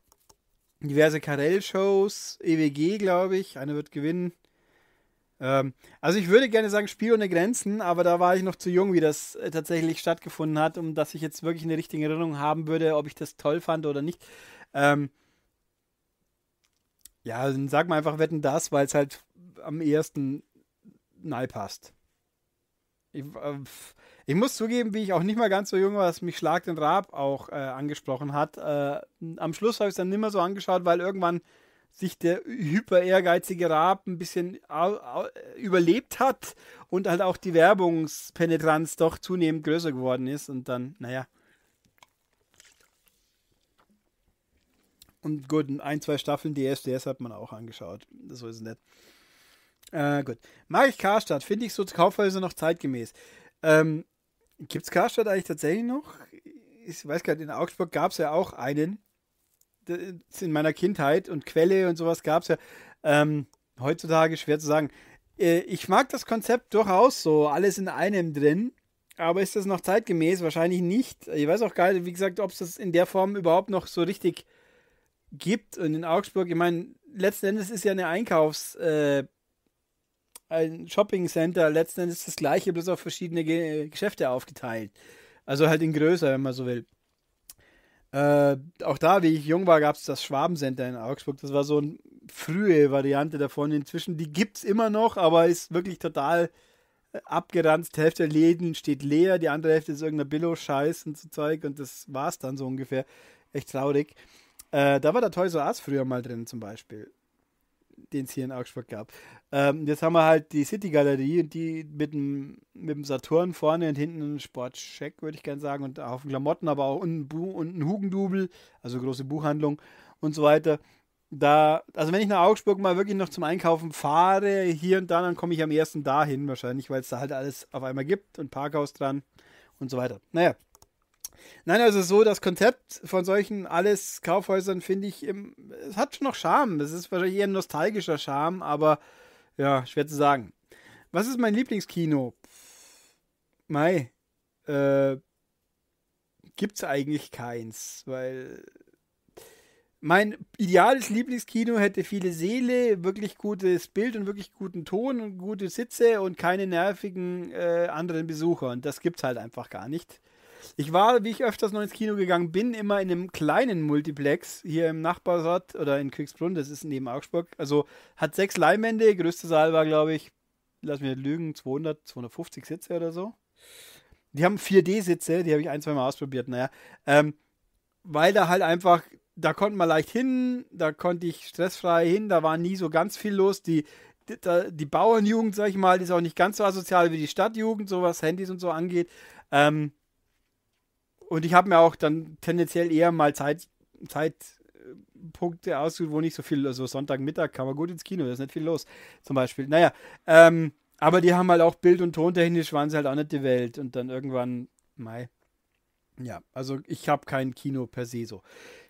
Speaker 1: Diverse Karell-Shows, EWG, glaube ich, einer wird gewinnen. Ähm, also ich würde gerne sagen Spiel ohne Grenzen, aber da war ich noch zu jung, wie das äh, tatsächlich stattgefunden hat, um dass ich jetzt wirklich eine richtige Erinnerung haben würde, ob ich das toll fand oder nicht. Ähm, ja, dann sag mal einfach Wetten das, weil es halt am ehesten nahe passt. Ich, äh, ich, muss zugeben, wie ich auch nicht mal ganz so jung war, dass mich Schlag den Raab auch äh, angesprochen hat. Äh, am Schluss habe ich es dann nicht mehr so angeschaut, weil irgendwann sich der hyper ehrgeizige Raab ein bisschen überlebt hat und halt auch die Werbungspenetranz doch zunehmend größer geworden ist und dann, naja. Und gut, ein, zwei Staffeln DSDS hat man auch angeschaut. So ist es nicht. Äh, gut. Mag ich Karstadt, finde ich so Kaufhäuser noch zeitgemäß. Ähm, Gibt es Karstadt eigentlich tatsächlich noch? Ich weiß gar nicht, in Augsburg gab es ja auch einen in meiner Kindheit und Quelle und sowas gab es ja. Ähm, heutzutage schwer zu sagen. Äh, ich mag das Konzept durchaus so, alles in einem drin. Aber ist das noch zeitgemäß? Wahrscheinlich nicht. Ich weiß auch gar nicht, wie gesagt, ob es das in der Form überhaupt noch so richtig gibt. Und in Augsburg, ich meine, letzten Endes ist ja eine Einkaufs-, äh, ein Shopping-Center, letzten Endes das gleiche, bloß auf verschiedene Ge Geschäfte aufgeteilt. Also halt in größer, wenn man so will. Äh, auch da, wie ich jung war, gab es das Schwabencenter in Augsburg. Das war so eine frühe Variante davon. Inzwischen, die gibt es immer noch, aber ist wirklich total äh, abgeranzt. Die Hälfte der Läden steht leer, die andere Hälfte ist irgendeiner Billo-Scheiß und so Zeug und das war es dann so ungefähr. Echt traurig. Äh, da war der Toys R Us früher mal drin zum Beispiel, den es hier in Augsburg gab. Ähm, jetzt haben wir halt die City-Galerie und die mit dem, mit dem Saturn vorne und hinten einen Sportcheck, würde ich gerne sagen, und auf den Klamotten, aber auch einen, Bu und einen Hugendubel, also große Buchhandlung und so weiter. Da, also wenn ich nach Augsburg mal wirklich noch zum Einkaufen fahre, hier und da, dann komme ich am ersten dahin wahrscheinlich, weil es da halt alles auf einmal gibt und Parkhaus dran und so weiter. Naja. Nein, also so das Konzept von solchen alles Kaufhäusern finde ich, im, es hat schon noch Charme. Es ist wahrscheinlich eher ein nostalgischer Charme, aber ja, schwer zu sagen. Was ist mein Lieblingskino? Mai. Äh, gibt's eigentlich keins, weil mein ideales Lieblingskino hätte viele Seele, wirklich gutes Bild und wirklich guten Ton und gute Sitze und keine nervigen äh, anderen Besucher. Und das gibt's halt einfach gar nicht. Ich war, wie ich öfters noch ins Kino gegangen bin, immer in einem kleinen Multiplex hier im Nachbarsort oder in Kriegsbrunn, das ist neben Augsburg. Also hat sechs Leinwände, größte Saal war, glaube ich, lass mich nicht lügen, 200, 250 Sitze oder so. Die haben 4D-Sitze, die habe ich ein, zwei Mal ausprobiert, naja. Ähm, weil da halt einfach, da konnte man leicht hin, da konnte ich stressfrei hin, da war nie so ganz viel los. Die, die, die Bauernjugend, sag ich mal, die ist auch nicht ganz so asozial wie die Stadtjugend, so was Handys und so angeht. Ähm, und ich habe mir auch dann tendenziell eher mal Zeit, Zeitpunkte ausgesucht, wo nicht so viel, also Sonntagmittag kann man gut ins Kino, da ist nicht viel los, zum Beispiel. Naja, ähm, aber die haben halt auch Bild- und Tontechnisch waren sie halt auch nicht die Welt und dann irgendwann, Mai. Ja, also ich habe kein Kino per se so.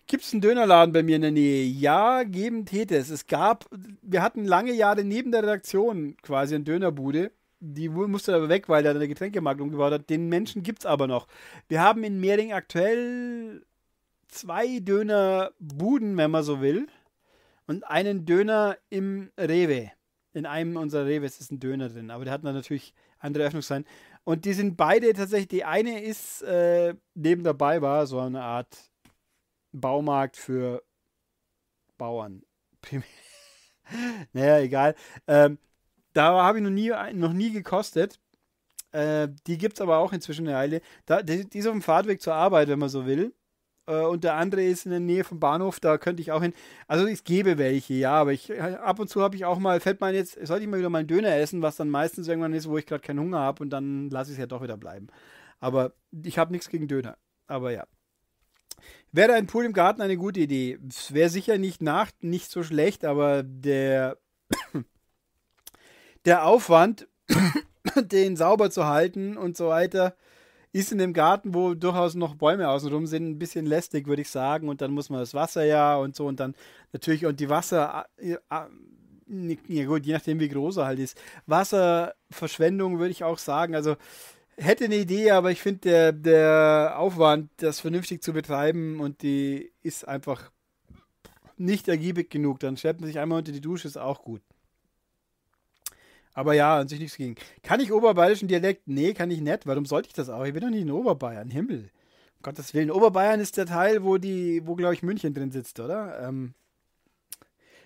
Speaker 1: Gibt es einen Dönerladen bei mir in der Nähe? Ja, geben täte es. Es gab, wir hatten lange Jahre neben der Redaktion quasi eine Dönerbude die musste aber weg, weil da eine Getränkemarkt umgebaut hat. Den Menschen gibt es aber noch. Wir haben in Mehring aktuell zwei Dönerbuden, wenn man so will. Und einen Döner im Rewe. In einem unserer Reves ist ein Döner drin, aber der hat natürlich andere Öffnungszeiten. Und die sind beide tatsächlich, die eine ist äh, neben dabei war, so eine Art Baumarkt für Bauern. naja, egal. Ähm, da habe ich noch nie, noch nie gekostet. Äh, die gibt es aber auch inzwischen eine Eile. Da, die, die, ist auf dem Fahrtweg zur Arbeit, wenn man so will. Äh, und der andere ist in der Nähe vom Bahnhof, da könnte ich auch hin. Also es gebe welche, ja, aber ich äh, ab und zu habe ich auch mal, fällt mir jetzt, sollte ich mal wieder mal einen Döner essen, was dann meistens irgendwann ist, wo ich gerade keinen Hunger habe und dann lasse ich es ja doch wieder bleiben. Aber ich habe nichts gegen Döner. Aber ja. Wäre ein Pool im Garten eine gute Idee? Wäre sicher nicht nach, nicht so schlecht, aber der der Aufwand, den sauber zu halten und so weiter, ist in dem Garten, wo durchaus noch Bäume außenrum sind, ein bisschen lästig, würde ich sagen. Und dann muss man das Wasser ja und so und dann natürlich und die Wasser, ah, ah, ja gut, je nachdem wie groß er halt ist. Wasserverschwendung würde ich auch sagen. Also hätte eine Idee, aber ich finde der, der Aufwand, das vernünftig zu betreiben und die ist einfach nicht ergiebig genug. Dann schleppt man sich einmal unter die Dusche, ist auch gut. Aber ja, an sich nichts gegen. Kann ich oberbayerischen Dialekt? Nee, kann ich nicht. Warum sollte ich das auch? Ich bin doch nicht in Oberbayern. Himmel. Um Gottes Willen. Oberbayern ist der Teil, wo wo, glaube ich, München drin sitzt, oder? Ähm,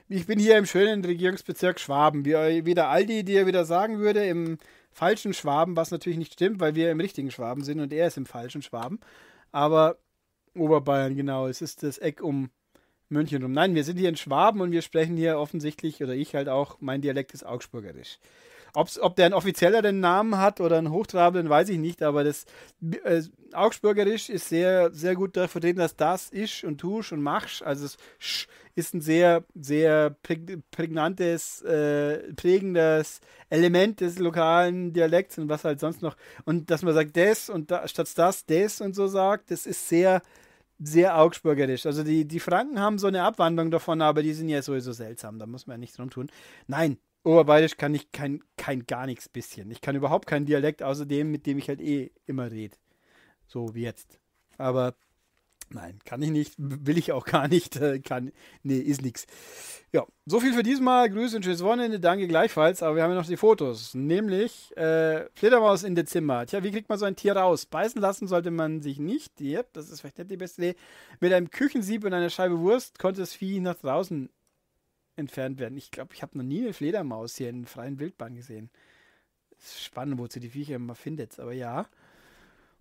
Speaker 1: ich bin hier im schönen Regierungsbezirk Schwaben. Wie, äh, wie der Aldi dir wieder sagen würde, im falschen Schwaben, was natürlich nicht stimmt, weil wir im richtigen Schwaben sind und er ist im falschen Schwaben. Aber Oberbayern, genau, es ist das Eck um München rum. Nein, wir sind hier in Schwaben und wir sprechen hier offensichtlich, oder ich halt auch, mein Dialekt ist Augsburgerisch. Ob's, ob der einen offizielleren Namen hat oder einen hochtrabenden, weiß ich nicht, aber das äh, Augsburgerisch ist sehr, sehr gut vertreten, dass das ist und tust und machst. Also es ist ein sehr, sehr prägnantes, äh, prägendes Element des lokalen Dialekts und was halt sonst noch. Und dass man sagt, das und da, statt das, das und so sagt, das ist sehr, sehr augsburgerisch. Also die, die Franken haben so eine Abwandlung davon, aber die sind ja sowieso seltsam, da muss man ja nichts drum tun. Nein, Oberbayerisch kann ich kein, kein gar nichts bisschen. Ich kann überhaupt keinen Dialekt, außer dem, mit dem ich halt eh immer rede. So wie jetzt. Aber Nein, kann ich nicht, will ich auch gar nicht, äh, kann, nee, ist nix. Ja, so viel für diesmal. Grüße und schönes Wochenende, danke gleichfalls, aber wir haben ja noch die Fotos, nämlich äh, Fledermaus im Dezember. Tja, wie kriegt man so ein Tier raus? Beißen lassen sollte man sich nicht, yep, das ist vielleicht nicht die beste Idee. Mit einem Küchensieb und einer Scheibe Wurst konnte das Vieh nach draußen entfernt werden. Ich glaube, ich habe noch nie eine Fledermaus hier in freien Wildbahn gesehen. Spannend, wozu die Viecher immer findet, aber ja.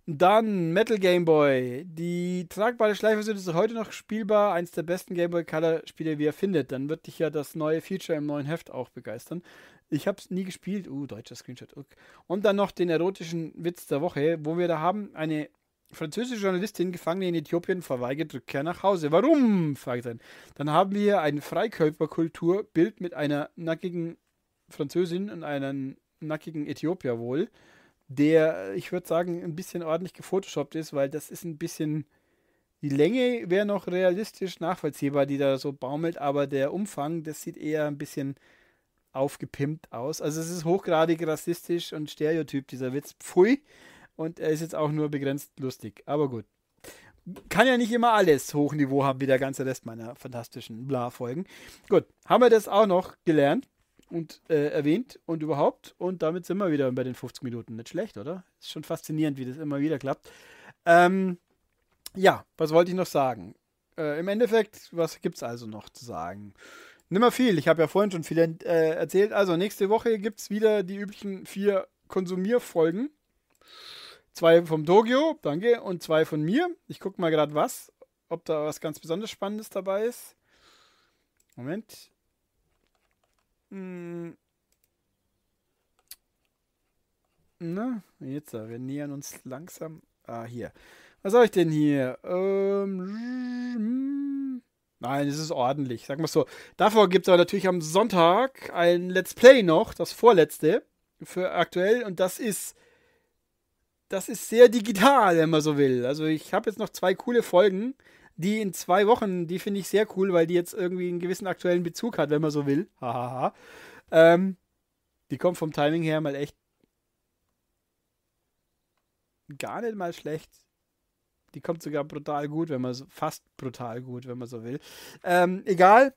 Speaker 1: Dann Metal Game Boy. Die tragbare Schleifversion ist heute noch spielbar. Eins der besten Game Boy Color Spiele, wie er findet. Dann wird dich ja das neue Feature im neuen Heft auch begeistern. Ich habe es nie gespielt. Uh, deutscher Screenshot. Okay. Und dann noch den erotischen Witz der Woche, wo wir da haben eine französische Journalistin, Gefangene in Äthiopien, verweigert Rückkehr nach Hause. Warum? fragt er. Dann haben wir ein Freikörperkulturbild mit einer nackigen Französin und einem nackigen Äthiopier wohl der, ich würde sagen, ein bisschen ordentlich gefotoshoppt ist, weil das ist ein bisschen. Die Länge wäre noch realistisch nachvollziehbar, die da so baumelt, aber der Umfang, das sieht eher ein bisschen aufgepimpt aus. Also es ist hochgradig rassistisch und stereotyp, dieser Witz. Pfui. Und er ist jetzt auch nur begrenzt lustig. Aber gut. Kann ja nicht immer alles Hochniveau haben, wie der ganze Rest meiner fantastischen Bla-Folgen. Gut, haben wir das auch noch gelernt und äh, erwähnt und überhaupt. Und damit sind wir wieder bei den 50 Minuten. Nicht schlecht, oder? Ist schon faszinierend, wie das immer wieder klappt. Ähm, ja, was wollte ich noch sagen? Äh, Im Endeffekt, was gibt es also noch zu sagen? Nimmer viel. Ich habe ja vorhin schon viel äh, erzählt. Also, nächste Woche gibt es wieder die üblichen vier Konsumierfolgen. Zwei vom Dogio, danke, und zwei von mir. Ich gucke mal gerade was, ob da was ganz besonders Spannendes dabei ist. Moment, Mm. Na, jetzt, äh, wir nähern uns langsam. Ah, hier. Was habe ich denn hier? Ähm, mm. nein, es ist ordentlich. Sag mal so. Davor gibt es aber natürlich am Sonntag ein Let's Play noch, das vorletzte für aktuell. Und das ist das ist sehr digital, wenn man so will. Also ich habe jetzt noch zwei coole Folgen die in zwei Wochen, die finde ich sehr cool, weil die jetzt irgendwie einen gewissen aktuellen Bezug hat, wenn man so will. Hahaha. ähm, die kommt vom Timing her mal echt gar nicht mal schlecht. Die kommt sogar brutal gut, wenn man so, fast brutal gut, wenn man so will. Ähm, egal.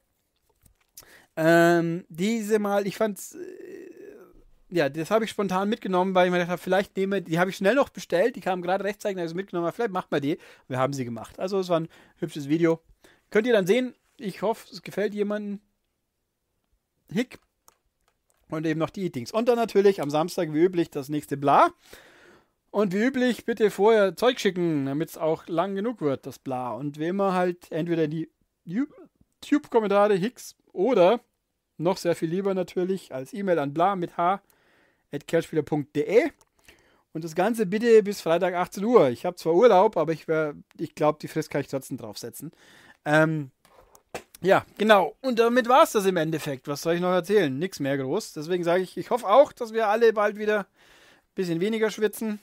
Speaker 1: Ähm, diese Mal, ich fand's. Äh, ja, das habe ich spontan mitgenommen, weil ich mir gedacht habe, vielleicht nehme, die habe ich schnell noch bestellt, die kamen gerade rechtzeitig, also mitgenommen, vielleicht macht man die. wir haben sie gemacht. Also es war ein hübsches Video. Könnt ihr dann sehen. Ich hoffe, es gefällt jemandem. Hick. Und eben noch die Eatings. Und dann natürlich am Samstag, wie üblich, das nächste Bla. Und wie üblich, bitte vorher Zeug schicken, damit es auch lang genug wird, das Bla. Und wie immer halt entweder die YouTube-Kommentare Hicks oder noch sehr viel lieber natürlich als E-Mail an bla mit h headcashspieler.de. Und das Ganze bitte bis Freitag 18 Uhr. Ich habe zwar Urlaub, aber ich, ich glaube, die Frist kann ich trotzdem draufsetzen. Ähm, ja, genau. Und damit war es das im Endeffekt. Was soll ich noch erzählen? Nichts mehr groß. Deswegen sage ich, ich hoffe auch, dass wir alle bald wieder ein bisschen weniger schwitzen.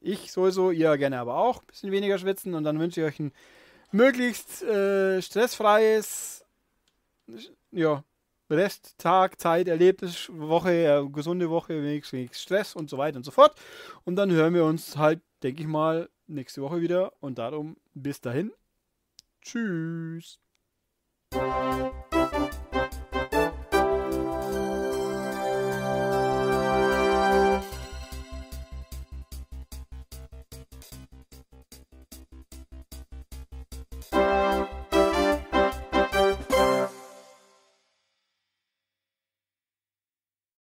Speaker 1: Ich sowieso, ihr gerne aber auch ein bisschen weniger schwitzen. Und dann wünsche ich euch ein möglichst äh, stressfreies, ja, Resttag, Zeit, Erlebnis, Woche, äh, gesunde Woche, wenigstens wenig Stress und so weiter und so fort. Und dann hören wir uns halt, denke ich mal, nächste Woche wieder. Und darum bis dahin. Tschüss.